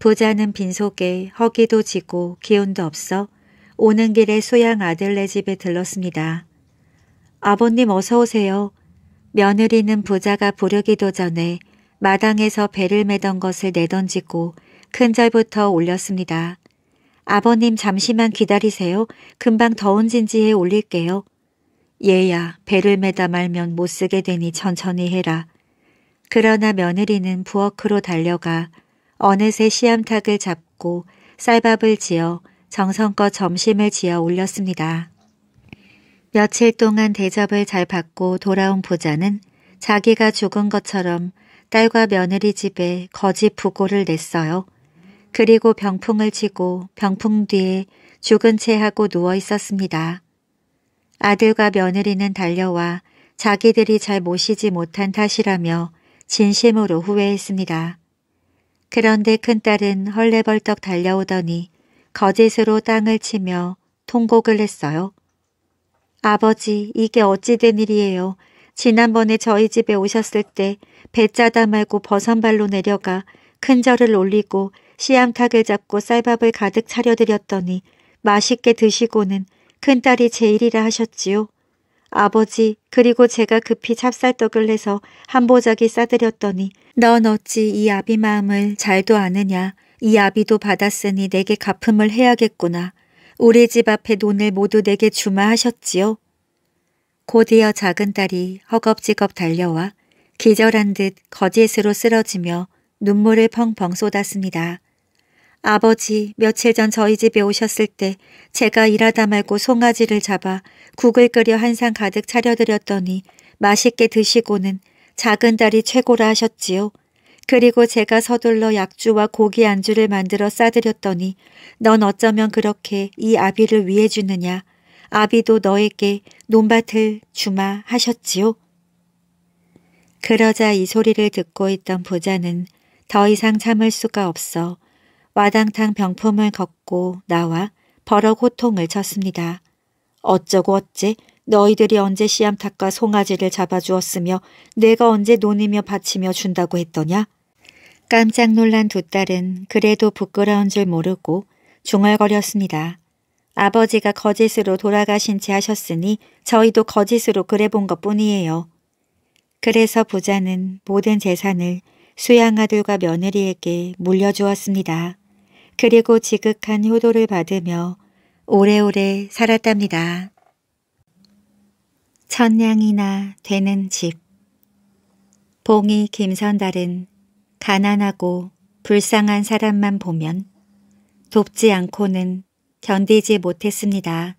S1: 부자는 빈속에 허기도 지고 기운도 없어 오는 길에 소양 아들네 집에 들렀습니다. 아버님 어서 오세요. 며느리는 부자가 부르기도 전에 마당에서 배를 매던 것을 내던지고 큰절부터 올렸습니다. 아버님 잠시만 기다리세요. 금방 더운 진지에 올릴게요. 얘야 배를 매다 말면 못쓰게 되니 천천히 해라. 그러나 며느리는 부엌으로 달려가 어느새 시암탉을 잡고 쌀밥을 지어 정성껏 점심을 지어 올렸습니다. 며칠 동안 대접을 잘 받고 돌아온 부자는 자기가 죽은 것처럼 딸과 며느리 집에 거짓 부고를 냈어요. 그리고 병풍을 치고 병풍 뒤에 죽은 채 하고 누워 있었습니다. 아들과 며느리는 달려와 자기들이 잘 모시지 못한 탓이라며 진심으로 후회했습니다. 그런데 큰딸은 헐레벌떡 달려오더니 거짓으로 땅을 치며 통곡을 했어요. 아버지, 이게 어찌 된 일이에요. 지난번에 저희 집에 오셨을 때 배 짜다 말고 버선발로 내려가 큰절을 올리고 씨암탉을 잡고 쌀밥을 가득 차려드렸더니 맛있게 드시고는 큰딸이 제일이라 하셨지요. 아버지 그리고 제가 급히 찹쌀떡을 내서한 보자기 싸드렸더니 넌 어찌 이 아비 마음을 잘도 아느냐 이 아비도 받았으니 내게 갚음을 해야겠구나 우리 집 앞에 돈을 모두 내게 주마 하셨지요. 곧이어 작은 딸이 허겁지겁 달려와 기절한 듯 거짓으로 쓰러지며 눈물을 펑펑 쏟았습니다. 아버지 며칠 전 저희 집에 오셨을 때 제가 일하다 말고 송아지를 잡아 국을 끓여 한 상 가득 차려드렸더니 맛있게 드시고는 작은 딸이 최고라 하셨지요. 그리고 제가 서둘러 약주와 고기 안주를 만들어 싸드렸더니 넌 어쩌면 그렇게 이 아비를 위해 주느냐. 아비도 너에게 논밭을 주마 하셨지요. 그러자 이 소리를 듣고 있던 부자는 더 이상 참을 수가 없어 와당탕 병품을 걷고 나와 벌어 고통을 쳤습니다. 어쩌고 어째 너희들이 언제 시암탉과 송아지를 잡아주었으며 내가 언제 논이며 바치며 준다고 했더냐? 깜짝 놀란 두 딸은 그래도 부끄러운 줄 모르고 중얼거렸습니다. 아버지가 거짓으로 돌아가신 채 하셨으니 저희도 거짓으로 그래본 것뿐이에요. 그래서 부자는 모든 재산을 수양 아들과 며느리에게 물려주었습니다. 그리고 지극한 효도를 받으며 오래오래 살았답니다. 천냥이나 되는 집 봉이 김선달은 가난하고 불쌍한 사람만 보면 돕지 않고는 견디지 못했습니다.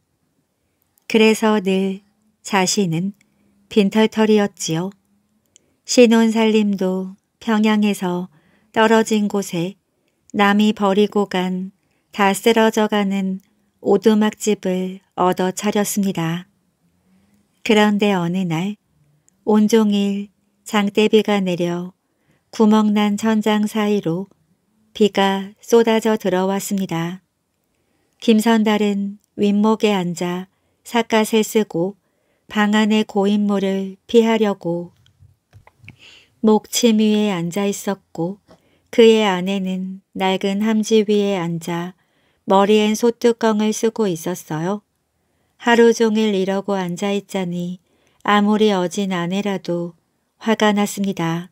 S1: 그래서 늘 자신은 빈털털이었지요. 신혼살림도 평양에서 떨어진 곳에 남이 버리고 간 다 쓰러져가는 오두막집을 얻어 차렸습니다. 그런데 어느 날 온종일 장대비가 내려 구멍난 천장 사이로 비가 쏟아져 들어왔습니다. 김선달은 윗목에 앉아 삿갓을 쓰고 방 안의 고인물을 피하려고 목침 위에 앉아 있었고 그의 아내는 낡은 함지 위에 앉아 머리엔 소뚜껑을 쓰고 있었어요. 하루 종일 이러고 앉아있자니 아무리 어진 아내라도 화가 났습니다.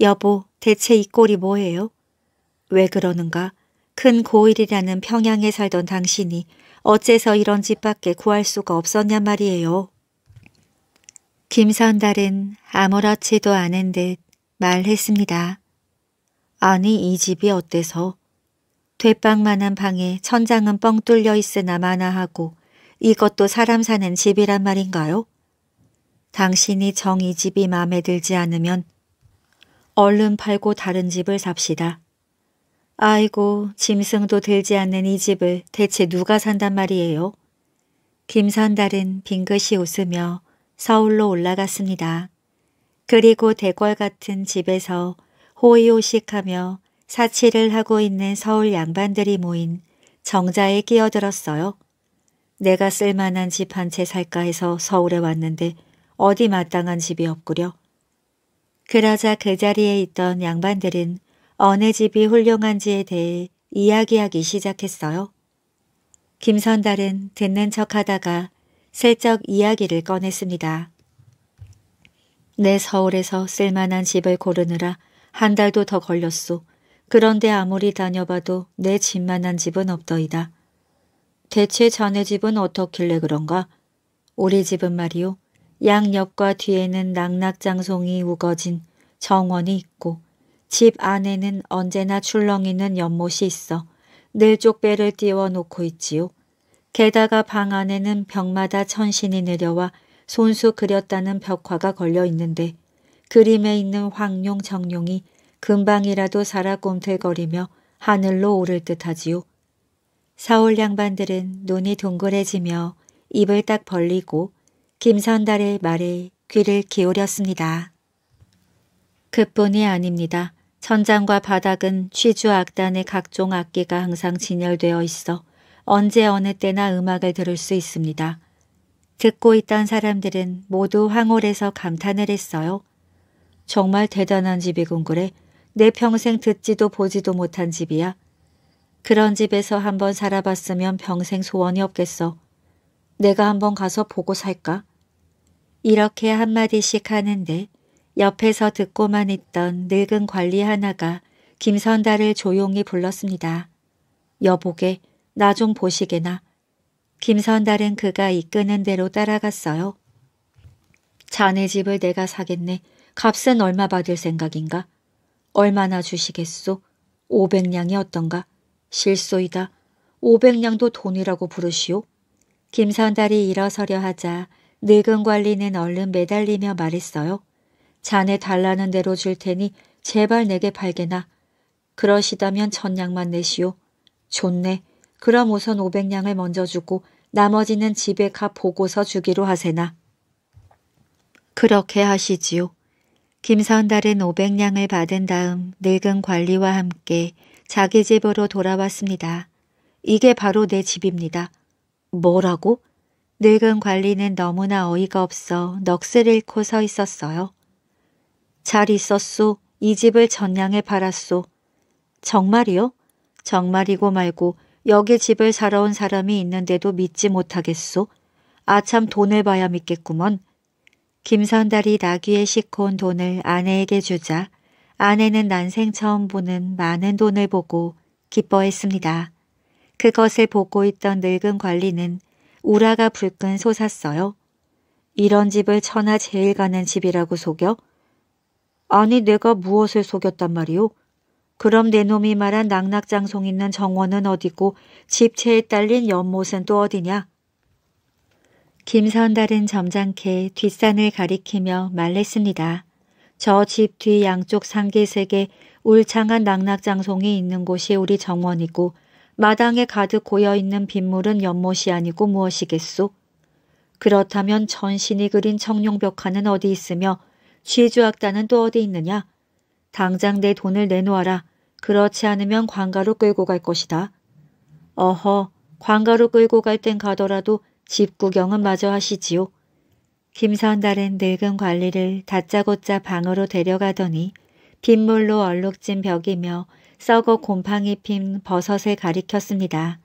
S1: 여보, 대체 이 꼴이 뭐예요? 왜 그러는가? 큰 고일이라는 평양에 살던 당신이 어째서 이런 집밖에 구할 수가 없었냐 말이에요. 김선달은 아무렇지도 않은 듯 말했습니다. 아니 이 집이 어때서? 되빵만한 방에 천장은 뻥 뚫려 있으나 마나하고 이것도 사람 사는 집이란 말인가요? 당신이 정 이 집이 마음에 들지 않으면 얼른 팔고 다른 집을 삽시다. 아이고 짐승도 들지 않는 이 집을 대체 누가 산단 말이에요? 김선달은 빙긋이 웃으며 서울로 올라갔습니다. 그리고 대궐 같은 집에서 호의호식하며 사치를 하고 있는 서울 양반들이 모인 정자에 끼어들었어요. 내가 쓸만한 집 한 채 살까 해서 서울에 왔는데 어디 마땅한 집이 없구려. 그러자 그 자리에 있던 양반들은 어느 집이 훌륭한지에 대해 이야기하기 시작했어요. 김선달은 듣는 척하다가 슬쩍 이야기를 꺼냈습니다. 내 서울에서 쓸만한 집을 고르느라 한 달도 더 걸렸소. 그런데 아무리 다녀봐도 내 집만한 집은 없더이다. 대체 자네 집은 어떻길래 그런가? 우리 집은 말이오 양옆과 뒤에는 낙낙장송이 우거진 정원이 있고 집 안에는 언제나 출렁이는 연못이 있어 늘 쪽배를 띄워놓고 있지요. 게다가 방 안에는 벽마다 천신이 내려와 손수 그렸다는 벽화가 걸려 있는데 그림에 있는 황룡 정룡이 금방이라도 살아 꼼틀거리며 하늘로 오를 듯하지요. 사울 양반들은 눈이 동그래지며 입을 딱 벌리고 김선달의 말에 귀를 기울였습니다. 그뿐이 아닙니다. 천장과 바닥은 취주 악단의 각종 악기가 항상 진열되어 있어 언제 어느 때나 음악을 들을 수 있습니다. 듣고 있던 사람들은 모두 황홀해서 감탄을 했어요. 정말 대단한 집이군 그래. 내 평생 듣지도 보지도 못한 집이야. 그런 집에서 한번 살아봤으면 평생 소원이 없겠어. 내가 한번 가서 보고 살까? 이렇게 한마디씩 하는데 옆에서 듣고만 있던 늙은 관리 하나가 김선달을 조용히 불렀습니다. 여보게 나 좀 보시게나. 김선달은 그가 이끄는 대로 따라갔어요. 자네 집을 내가 사겠네. 값은 얼마 받을 생각인가? 얼마나 주시겠소? 5 0 0냥이 어떤가? 실소이다. 5 0 0냥도 돈이라고 부르시오. 김선달이 일어서려 하자 늙은 관리는 얼른 매달리며 말했어요. 자네 달라는 대로 줄 테니 제발 내게 팔게나. 그러시다면 천냥만 내시오. 좋네. 그럼 우선 5 0 0냥을 먼저 주고 나머지는 집에 가 보고서 주기로 하세나. 그렇게 하시지요. 김선달은 500냥을 받은 다음 늙은 관리와 함께 자기 집으로 돌아왔습니다. 이게 바로 내 집입니다. 뭐라고? 늙은 관리는 너무나 어이가 없어 넋을 잃고 서 있었어요. 잘 있었소. 이 집을 전량에 팔았소. 정말이요? 정말이고 말고 여기 집을 살아온 사람이 있는데도 믿지 못하겠소? 아참 돈을 봐야 믿겠구먼. 김선달이 나귀에 싣고 온 돈을 아내에게 주자 아내는 난생 처음 보는 많은 돈을 보고 기뻐했습니다. 그것을 보고 있던 늙은 관리는 우라가 불끈 솟았어요. 이런 집을 천하 제일 가는 집이라고 속여? 아니 내가 무엇을 속였단 말이오? 그럼 내 놈이 말한 낙낙장송 있는 정원은 어디고 집채에 딸린 연못은 또 어디냐? 김선달은 점잖게 뒷산을 가리키며 말랬습니다. 저 집 뒤 양쪽 상계색에 울창한 낙낙장송이 있는 곳이 우리 정원이고 마당에 가득 고여있는 빗물은 연못이 아니고 무엇이겠소? 그렇다면 전신이 그린 청룡벽화는 어디 있으며 취주악단은 또 어디 있느냐? 당장 내 돈을 내놓아라. 그렇지 않으면 광가로 끌고 갈 것이다. 어허, 광가로 끌고 갈 땐 가더라도 집 구경은 마저 하시지요. 김선달은 늙은 관리를 다짜고짜 방으로 데려가더니 빗물로 얼룩진 벽이며 썩어 곰팡이 핀 버섯에 가리켰습니다.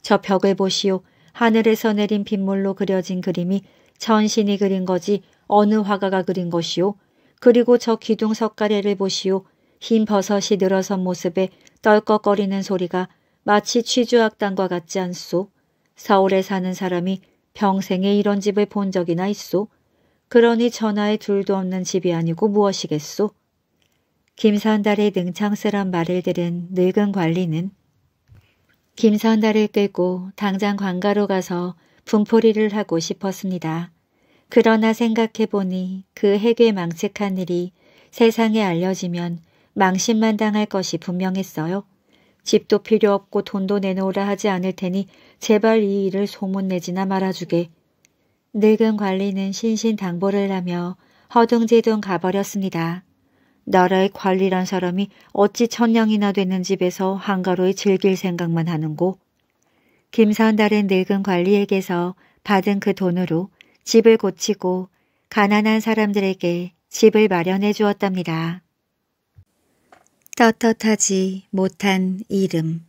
S1: 저 벽을 보시오. 하늘에서 내린 빗물로 그려진 그림이 전신이 그린 거지 어느 화가가 그린 것이오. 그리고 저 기둥 석가래를 보시오. 흰 버섯이 늘어선 모습에 떨꺽거리는 소리가 마치 취주악당과 같지 않소. 서울에 사는 사람이 평생에 이런 집을 본 적이나 있소. 그러니 전화에 둘도 없는 집이 아니고 무엇이겠소. 김선달의 능창스런 말을 들은 늙은 관리는 김선달을 끌고 당장 관가로 가서 분풀이를 하고 싶었습니다. 그러나 생각해보니 그 해괴 망측한 일이 세상에 알려지면 망신만 당할 것이 분명했어요. 집도 필요 없고 돈도 내놓으라 하지 않을 테니 제발 이 일을 소문내지나 말아주게. 늙은 관리는 신신당보를 하며 허둥지둥 가버렸습니다. 나라의 관리란 사람이 어찌 천냥이나 되는 집에서 한가로이 즐길 생각만 하는고. 김선달은 늙은 관리에게서 받은 그 돈으로 집을 고치고 가난한 사람들에게 집을 마련해 주었답니다. 떳떳하지 못한 이름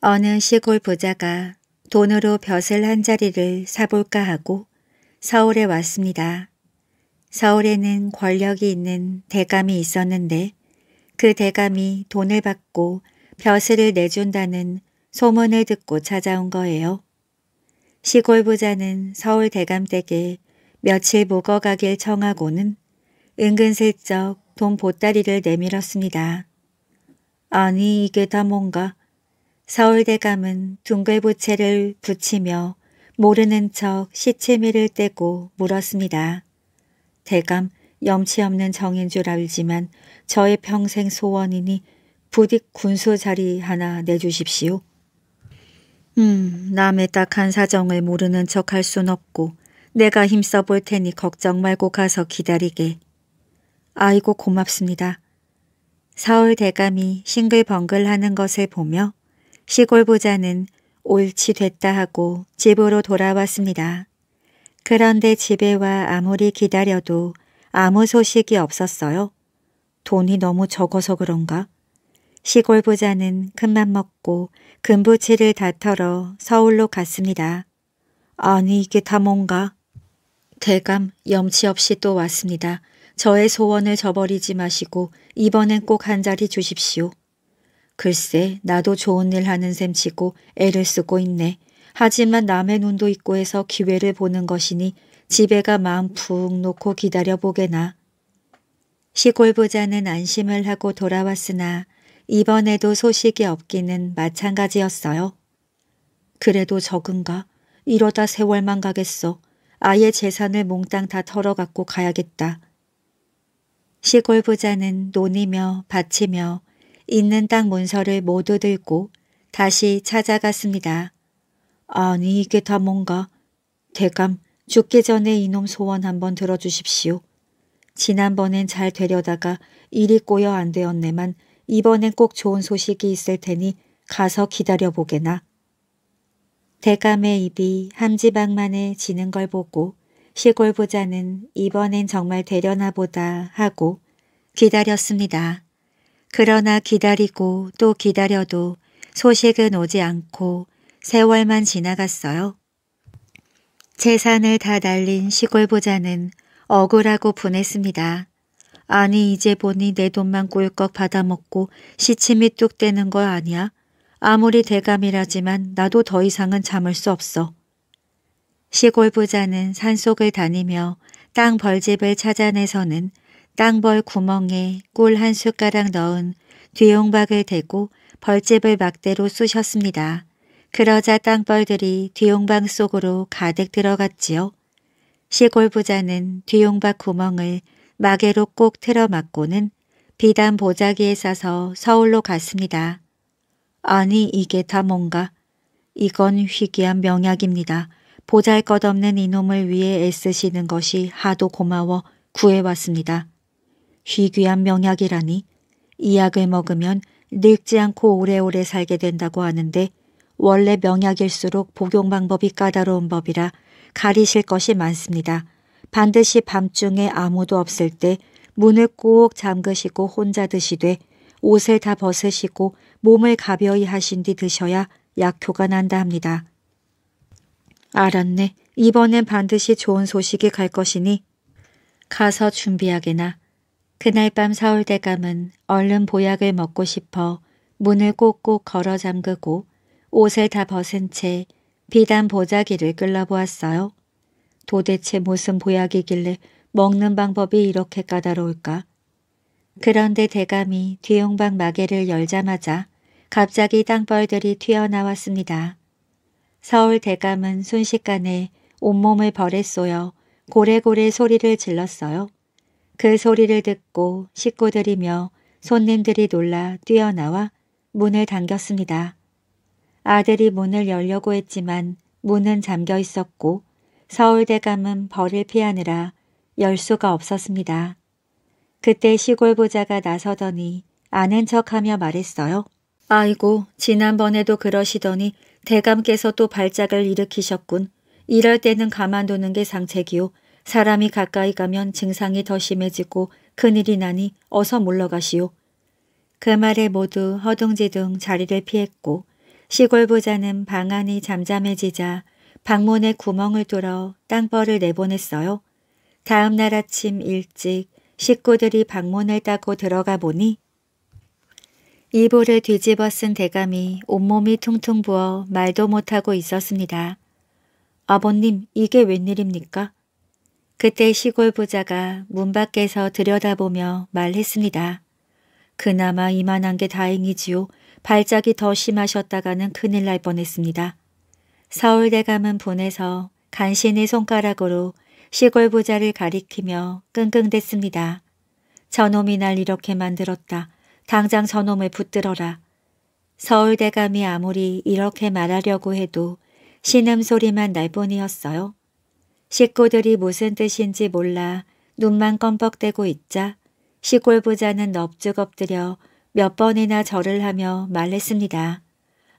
S1: 어느 시골 부자가 돈으로 벼슬 한 자리를 사볼까 하고 서울에 왔습니다. 서울에는 권력이 있는 대감이 있었는데 그 대감이 돈을 받고 벼슬을 내준다는 소문을 듣고 찾아온 거예요. 시골 부자는 서울 대감 댁에 며칠 묵어가길 청하고는 은근슬쩍 돈 보따리를 내밀었습니다. 아니 이게 다 뭔가. 서울대감은 둥글부채를 붙이며 모르는 척 시치미를 떼고 물었습니다. 대감 염치 없는 정인 줄 알지만 저의 평생 소원이니 부디 군수 자리 하나 내주십시오. 음, 남의 딱한 사정을 모르는 척 할 순 없고 내가 힘써 볼 테니 걱정 말고 가서 기다리게. 아이고 고맙습니다. 서울 대감이 싱글벙글 하는 것을 보며 시골 부자는 옳지 됐다 하고 집으로 돌아왔습니다. 그런데 집에 와 아무리 기다려도 아무 소식이 없었어요. 돈이 너무 적어서 그런가? 시골 부자는 큰맘 먹고 금부치를 다 털어 서울로 갔습니다. 아니 이게 다 뭔가? 대감 염치 없이 또 왔습니다. 저의 소원을 저버리지 마시고 이번엔 꼭 한 자리 주십시오. 글쎄 나도 좋은 일 하는 셈 치고 애를 쓰고 있네. 하지만 남의 눈도 있고 해서 기회를 보는 것이니 집에가 마음 푹 놓고 기다려보게나. 시골 부자는 안심을 하고 돌아왔으나 이번에도 소식이 없기는 마찬가지였어요. 그래도 적은가? 이러다 세월만 가겠어. 아예 재산을 몽땅 다 털어갖고 가야겠다. 시골 부자는 논이며 밭이며 있는 땅 문서를 모두 들고 다시 찾아갔습니다. 아니 이게 다 뭔가. 대감 죽기 전에 이놈 소원 한번 들어주십시오. 지난번엔 잘 되려다가 일이 꼬여 안 되었네만 이번엔 꼭 좋은 소식이 있을 테니 가서 기다려보게나. 대감의 입이 함지방만에 지는 걸 보고 시골 부자는 이번엔 정말 되려나 보다 하고 기다렸습니다. 그러나 기다리고 또 기다려도 소식은 오지 않고 세월만 지나갔어요. 재산을 다 날린 시골 부자는 억울하고 분했습니다. 아니 이제 보니 내 돈만 꿀꺽 받아먹고 시침이 뚝 되는 거 아니야? 아무리 대감이라지만 나도 더 이상은 참을 수 없어. 시골 부자는 산속을 다니며 땅 벌집을 찾아내서는 땅벌 구멍에 꿀 한 숟가락 넣은 뒤용박을 대고 벌집을 막대로 쑤셨습니다. 그러자 땅벌들이 뒤용박 속으로 가득 들어갔지요. 시골 부자는 뒤용박 구멍을 마개로 꼭 틀어 막고는 비단 보자기에 싸서 서울로 갔습니다. 아니 이게 다 뭔가? 이건 희귀한 명약입니다. 보잘 것 없는 이놈을 위해 애쓰시는 것이 하도 고마워 구해왔습니다. 희귀한 명약이라니 이 약을 먹으면 늙지 않고 오래오래 살게 된다고 하는데 원래 명약일수록 복용 방법이 까다로운 법이라 가리실 것이 많습니다. 반드시 밤중에 아무도 없을 때 문을 꼭 잠그시고 혼자 드시되 옷을 다 벗으시고 몸을 가벼이 하신 뒤 드셔야 약효가 난다 합니다. 알았네. 이번엔 반드시 좋은 소식이 갈 것이니 가서 준비하게나. 그날 밤 서울대감은 얼른 보약을 먹고 싶어 문을 꼭꼭 걸어 잠그고 옷을 다 벗은 채 비단 보자기를 끌러보았어요. 도대체 무슨 보약이길래 먹는 방법이 이렇게 까다로울까? 그런데 대감이 뒤용방 마개를 열자마자 갑자기 땅벌들이 튀어나왔습니다. 서울 대감은 순식간에 온몸을 벌에 쏘여 고래고래 소리를 질렀어요. 그 소리를 듣고 식구들이며 손님들이 놀라 뛰어나와 문을 당겼습니다. 아들이 문을 열려고 했지만 문은 잠겨 있었고 서울대감은 벌을 피하느라 열 수가 없었습니다. 그때 시골 부자가 나서더니 아는 척하며 말했어요. 아이고 지난번에도 그러시더니 대감께서 또 발작을 일으키셨군. 이럴 때는 가만두는 게 상책이요. 사람이 가까이 가면 증상이 더 심해지고 큰일이 나니 어서 물러가시오. 그 말에 모두 허둥지둥 자리를 피했고 시골 부자는 방안이 잠잠해지자 방문에 구멍을 뚫어 땅벌을 내보냈어요. 다음 날 아침 일찍 식구들이 방문을 따고 들어가 보니 이불을 뒤집어 쓴 대감이 온몸이 퉁퉁 부어 말도 못하고 있었습니다. 아버님, 이게 웬일입니까? 그때 시골 부자가 문 밖에서 들여다보며 말했습니다. 그나마 이만한 게 다행이지요. 발작이 더 심하셨다가는 큰일 날 뻔했습니다. 서울대감은 분에서 간신히 손가락으로 시골 부자를 가리키며 끙끙댔습니다. 저놈이 날 이렇게 만들었다. 당장 저놈을 붙들어라. 서울대감이 아무리 이렇게 말하려고 해도 신음소리만 날 뿐이었어요. 식구들이 무슨 뜻인지 몰라 눈만 껌뻑대고 있자 시골 부자는 넙죽 엎드려 몇 번이나 절을 하며 말했습니다.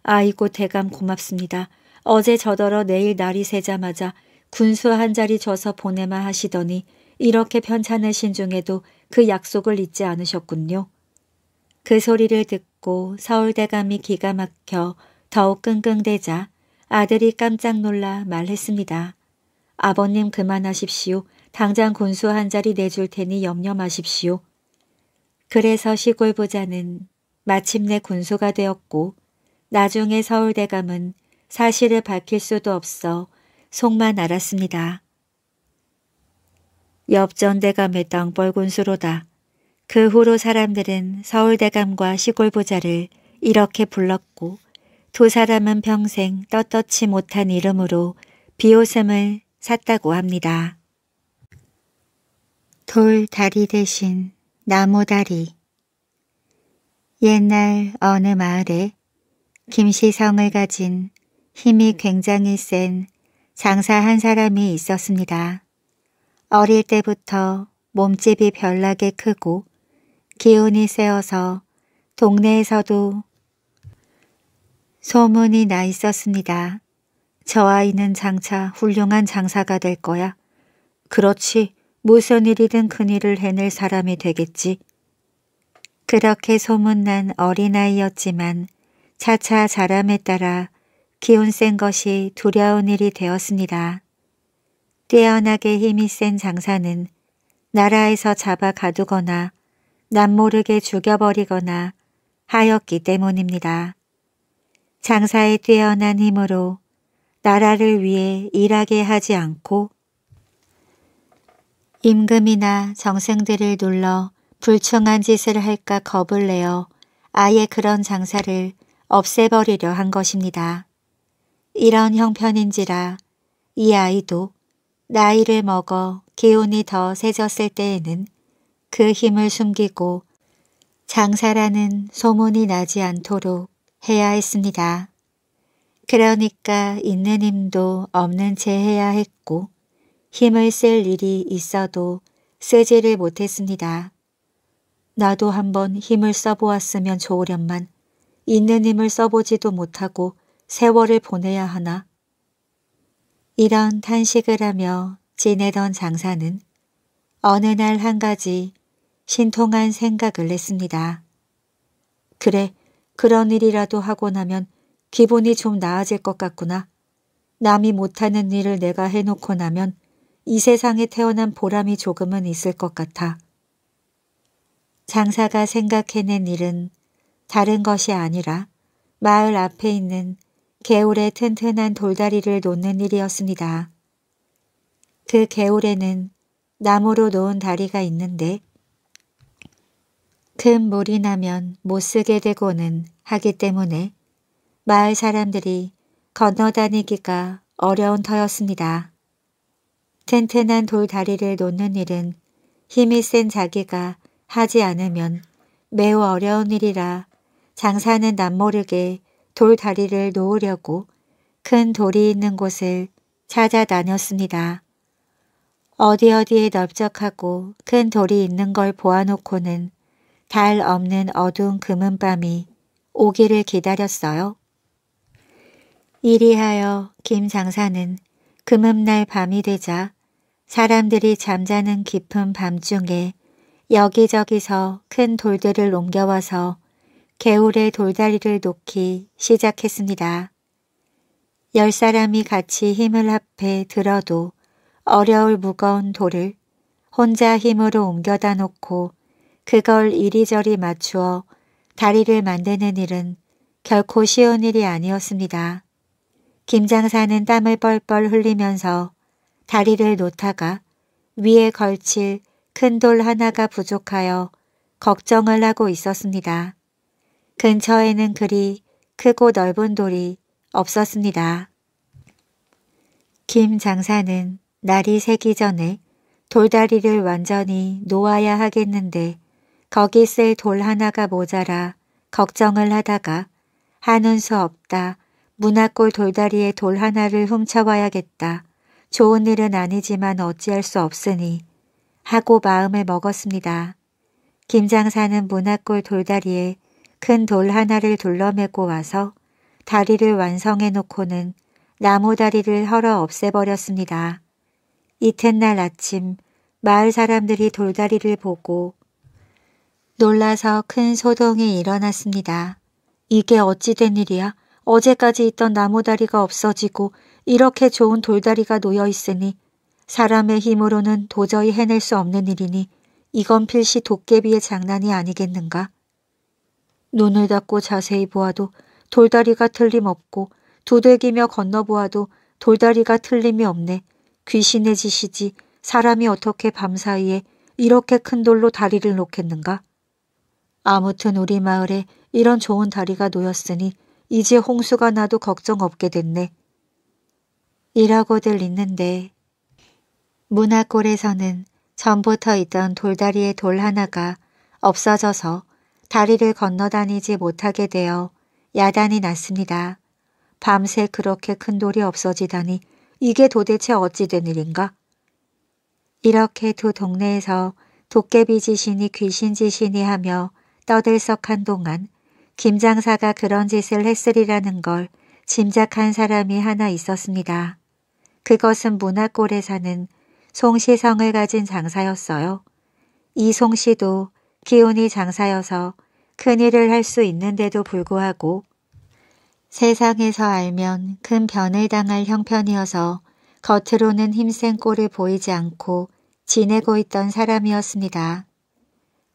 S1: 아이고 대감 고맙습니다. 어제 저더러 내일 날이 새자마자 군수 한 자리 줘서 보내마 하시더니 이렇게 편찮으신 중에도 그 약속을 잊지 않으셨군요. 그 소리를 듣고 서울대감이 기가 막혀 더욱 끙끙대자 아들이 깜짝 놀라 말했습니다. 아버님 그만하십시오. 당장 군수 한 자리 내줄 테니 염려 마십시오. 그래서 시골 부자는 마침내 군수가 되었고 나중에 서울대감은 사실을 밝힐 수도 없어 속만 알았습니다. 옆전대감의 땅벌 군수로다. 그 후로 사람들은 서울대감과 시골부자를 이렇게 불렀고 두 사람은 평생 떳떳지 못한 이름으로 비웃음을 샀다고 합니다. 돌 다리 대신 나무 다리 옛날 어느 마을에 김시성을 가진 힘이 굉장히 센 장사 한 사람이 있었습니다. 어릴 때부터 몸집이 별나게 크고 기운이 세어서 동네에서도 소문이 나 있었습니다. 저 아이는 장차 훌륭한 장사가 될 거야. 그렇지 무슨 일이든 큰일을 해낼 사람이 되겠지. 그렇게 소문난 어린아이였지만 차차 자람에 따라 기운 센 것이 두려운 일이 되었습니다. 뛰어나게 힘이 센 장사는 나라에서 잡아 가두거나 남모르게 죽여버리거나 하였기 때문입니다. 장사에 뛰어난 힘으로 나라를 위해 일하게 하지 않고 임금이나 정승들을 눌러 불충한 짓을 할까 겁을 내어 아예 그런 장사를 없애버리려 한 것입니다. 이런 형편인지라 이 아이도 나이를 먹어 기운이 더 세졌을 때에는 그 힘을 숨기고 장사라는 소문이 나지 않도록 해야 했습니다. 그러니까 있는 힘도 없는 채 해야 했고 힘을 쓸 일이 있어도 쓰지를 못했습니다. 나도 한번 힘을 써보았으면 좋으련만 있는 힘을 써보지도 못하고 세월을 보내야 하나. 이런 탄식을 하며 지내던 장사는 어느 날 한 가지 신통한 생각을 했습니다. 그래, 그런 일이라도 하고 나면 기분이 좀 나아질 것 같구나. 남이 못하는 일을 내가 해놓고 나면 이 세상에 태어난 보람이 조금은 있을 것 같아. 장사가 생각해낸 일은 다른 것이 아니라 마을 앞에 있는 개울의 튼튼한 돌다리를 놓는 일이었습니다. 그 개울에는 나무로 놓은 다리가 있는데 큰물이 나면 못 쓰게 되고는 하기 때문에 마을 사람들이 건너다니기가 어려운 터였습니다. 튼튼한 돌다리를 놓는 일은 힘이 센 자기가 하지 않으면 매우 어려운 일이라 장사는 남모르게 돌다리를 놓으려고 큰 돌이 있는 곳을 찾아다녔습니다. 어디 어디에 넓적하고 큰 돌이 있는 걸 보아놓고는 달 없는 어두운 금은 밤이 오기를 기다렸어요. 이리하여 김 장사는 금음날 밤이 되자 사람들이 잠자는 깊은 밤중에 여기저기서 큰 돌들을 옮겨와서 개울의 돌다리를 놓기 시작했습니다. 열 사람이 같이 힘을 합해 들어도 어려울 무거운 돌을 혼자 힘으로 옮겨다 놓고 그걸 이리저리 맞추어 다리를 만드는 일은 결코 쉬운 일이 아니었습니다. 김장사는 땀을 뻘뻘 흘리면서 다리를 놓다가 위에 걸칠 큰 돌 하나가 부족하여 걱정을 하고 있었습니다. 근처에는 그리 크고 넓은 돌이 없었습니다. 김 장사는 날이 새기 전에 돌다리를 완전히 놓아야 하겠는데 거기 쓸 돌 하나가 모자라 걱정을 하다가 하는 수 없다. 문학골 돌다리에 돌 하나를 훔쳐와야겠다. 좋은 일은 아니지만 어찌할 수 없으니 하고 마음을 먹었습니다. 김장사는 문학골 돌다리에 큰 돌 하나를 둘러매고 와서 다리를 완성해 놓고는 나무 다리를 헐어 없애버렸습니다. 이튿날 아침 마을 사람들이 돌다리를 보고 놀라서 큰 소동이 일어났습니다. 이게 어찌된 일이야? 어제까지 있던 나무다리가 없어지고 이렇게 좋은 돌다리가 놓여 있으니 사람의 힘으로는 도저히 해낼 수 없는 일이니 이건 필시 도깨비의 장난이 아니겠는가? 눈을 닫고 자세히 보아도 돌다리가 틀림없고 두들기며 건너보아도 돌다리가 틀림이 없네. 귀신의 짓이지 사람이 어떻게 밤사이에 이렇게 큰 돌로 다리를 놓겠는가? 아무튼 우리 마을에 이런 좋은 다리가 놓였으니 이제 홍수가 나도 걱정 없게 됐네. 이라고들 있는데 문화골에서는 전부터 있던 돌다리의 돌 하나가 없어져서 다리를 건너다니지 못하게 되어 야단이 났습니다. 밤새 그렇게 큰 돌이 없어지다니 이게 도대체 어찌 된 일인가? 이렇게 두 동네에서 도깨비 지신이 귀신 지신이 하며 떠들썩한 동안 김장사가 그런 짓을 했으리라는 걸 짐작한 사람이 하나 있었습니다. 그것은 문화골에 사는 송시성을 가진 장사였어요. 이 송씨도 기운이 장사여서 큰일을 할 수 있는데도 불구하고 세상에서 알면 큰 변을 당할 형편이어서 겉으로는 힘센 꼴을 보이지 않고 지내고 있던 사람이었습니다.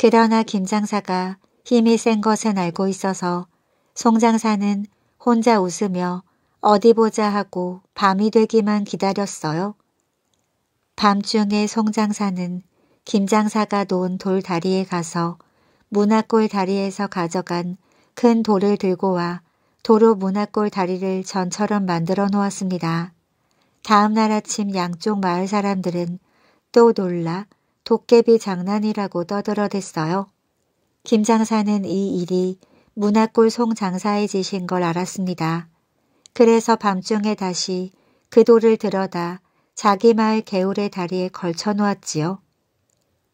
S1: 그러나 김 장사가 힘이 센 것은 알고 있어서 송 장사는 혼자 웃으며 어디 보자 하고 밤이 되기만 기다렸어요. 밤중에 송 장사는 김 장사가 놓은 돌 다리에 가서 문화골 다리에서 가져간 큰 돌을 들고 와 도로 문화골 다리를 전처럼 만들어 놓았습니다. 다음 날 아침 양쪽 마을 사람들은 또 놀라 도깨비 장난이라고 떠들어댔어요. 김 장사는 이 일이 문화골 송 장사의 짓인 걸 알았습니다. 그래서 밤중에 다시 그 돌을 들여다 자기 마을 개울의 다리에 걸쳐 놓았지요.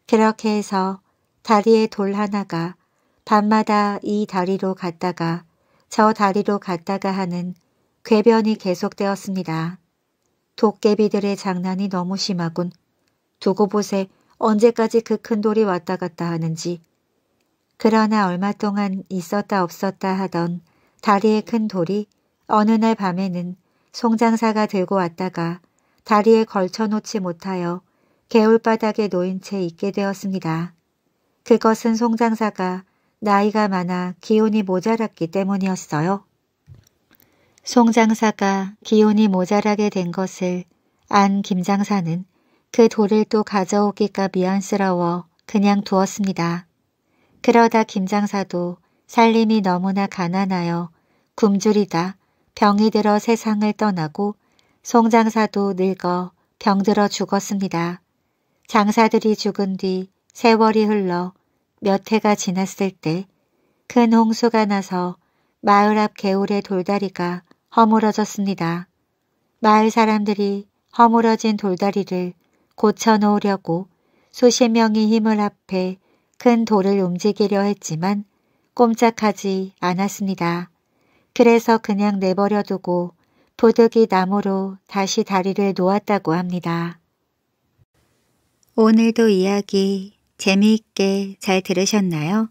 S1: 그렇게 해서 다리의돌 하나가 밤마다 이 다리로 갔다가 저 다리로 갔다가 하는 괴변이 계속되었습니다. 도깨비들의 장난이 너무 심하군. 두고 보세 언제까지 그 큰 돌이 왔다 갔다 하는지 그러나 얼마 동안 있었다 없었다 하던 다리의 큰 돌이 어느 날 밤에는 송장사가 들고 왔다가 다리에 걸쳐놓지 못하여 개울바닥에 놓인 채 있게 되었습니다. 그것은 송장사가 나이가 많아 기운이 모자랐기 때문이었어요. 송장사가 기운이 모자라게 된 것을 안 김장사는 그 돌을 또 가져오기가 미안스러워 그냥 두었습니다. 그러다 김장사도 살림이 너무나 가난하여 굶주리다 병이 들어 세상을 떠나고 송장사도 늙어 병들어 죽었습니다. 장사들이 죽은 뒤 세월이 흘러 몇 해가 지났을 때 큰 홍수가 나서 마을 앞 개울의 돌다리가 허물어졌습니다. 마을 사람들이 허물어진 돌다리를 고쳐놓으려고 수십 명이 힘을 합해 큰 돌을 움직이려 했지만 꼼짝하지 않았습니다. 그래서 그냥 내버려 두고 부득이 나무로 다시 다리를 놓았다고 합니다. 오늘도 이야기 재미있게 잘 들으셨나요?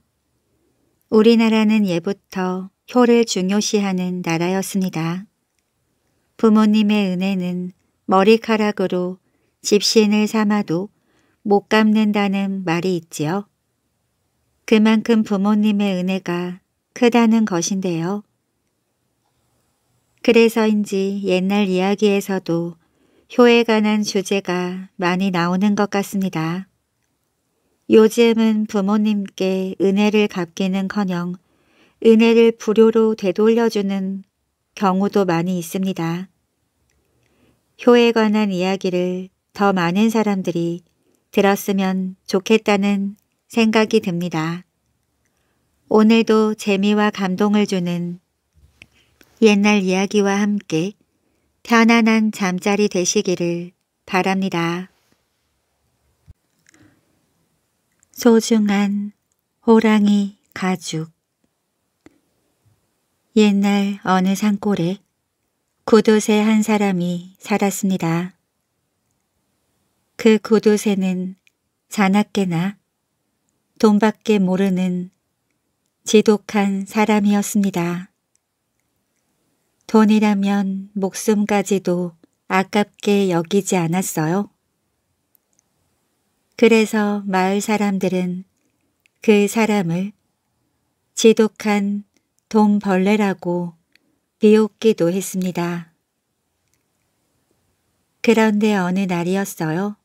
S1: 우리나라는 예부터 효를 중요시하는 나라였습니다. 부모님의 은혜는 머리카락으로 집신을 삼아도 못 갚는다는 말이 있지요. 그만큼 부모님의 은혜가 크다는 것인데요. 그래서인지 옛날 이야기에서도 효에 관한 주제가 많이 나오는 것 같습니다. 요즘은 부모님께 은혜를 갚기는커녕 은혜를 불효로 되돌려주는 경우도 많이 있습니다. 효에 관한 이야기를 더 많은 사람들이 들었으면 좋겠다는 생각이 듭니다. 오늘도 재미와 감동을 주는 옛날 이야기와 함께 편안한 잠자리 되시기를 바랍니다. 소중한 호랑이 가죽 옛날 어느 산골에 구두쇠 한 사람이 살았습니다. 그 고도새는 자나깨나 돈밖에 모르는 지독한 사람이었습니다. 돈이라면 목숨까지도 아깝게 여기지 않았어요. 그래서 마을 사람들은 그 사람을 지독한 돈벌레라고 비웃기도 했습니다. 그런데 어느 날이었어요.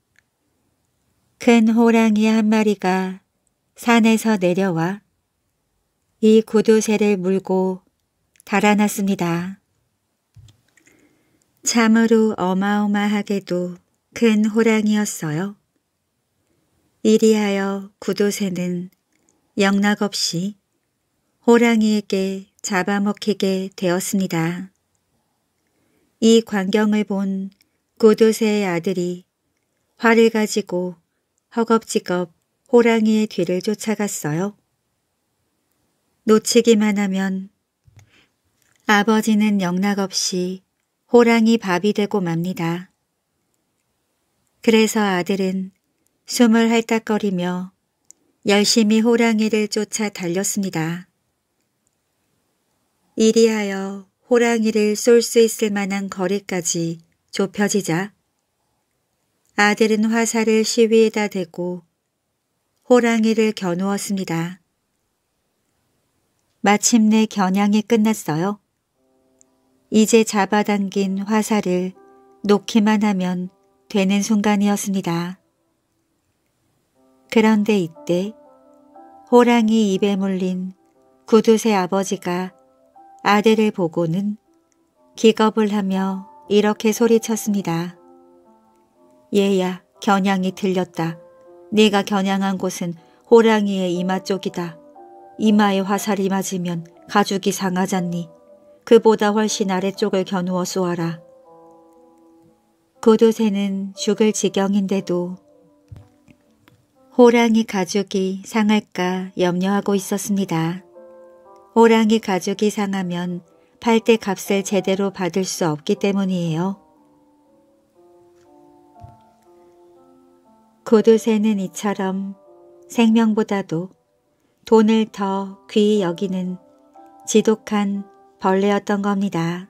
S1: 큰 호랑이 한 마리가 산에서 내려와 이 구두쇠를 물고 달아났습니다. 참으로 어마어마하게도 큰 호랑이였어요. 이리하여 구두쇠는 영락없이 호랑이에게 잡아먹히게 되었습니다. 이 광경을 본 구두쇠의 아들이 화를 가지고 허겁지겁 호랑이의 뒤를 쫓아갔어요. 놓치기만 하면 아버지는 영락없이 호랑이 밥이 되고 맙니다. 그래서 아들은 숨을 핥닥거리며 열심히 호랑이를 쫓아 달렸습니다. 이리하여 호랑이를 쏠 수 있을 만한 거리까지 좁혀지자 아들은 화살을 시위에다 대고 호랑이를 겨누었습니다. 마침내 겨냥이 끝났어요. 이제 잡아당긴 화살을 놓기만 하면 되는 순간이었습니다. 그런데 이때 호랑이 입에 물린 구두쇠 아버지가 아들을 보고는 기겁을 하며 이렇게 소리쳤습니다. 얘야 겨냥이 들렸다. 네가 겨냥한 곳은 호랑이의 이마 쪽이다. 이마에 화살이 맞으면 가죽이 상하잖니. 그보다 훨씬 아래쪽을 겨누어 쏘아라. 고두새는 죽을 지경인데도 호랑이 가죽이 상할까 염려하고 있었습니다. 호랑이 가죽이 상하면 팔대 값을 제대로 받을 수 없기 때문이에요. 고두새는 이처럼 생명보다도 돈을 더 귀히 여기는 지독한 벌레였던 겁니다.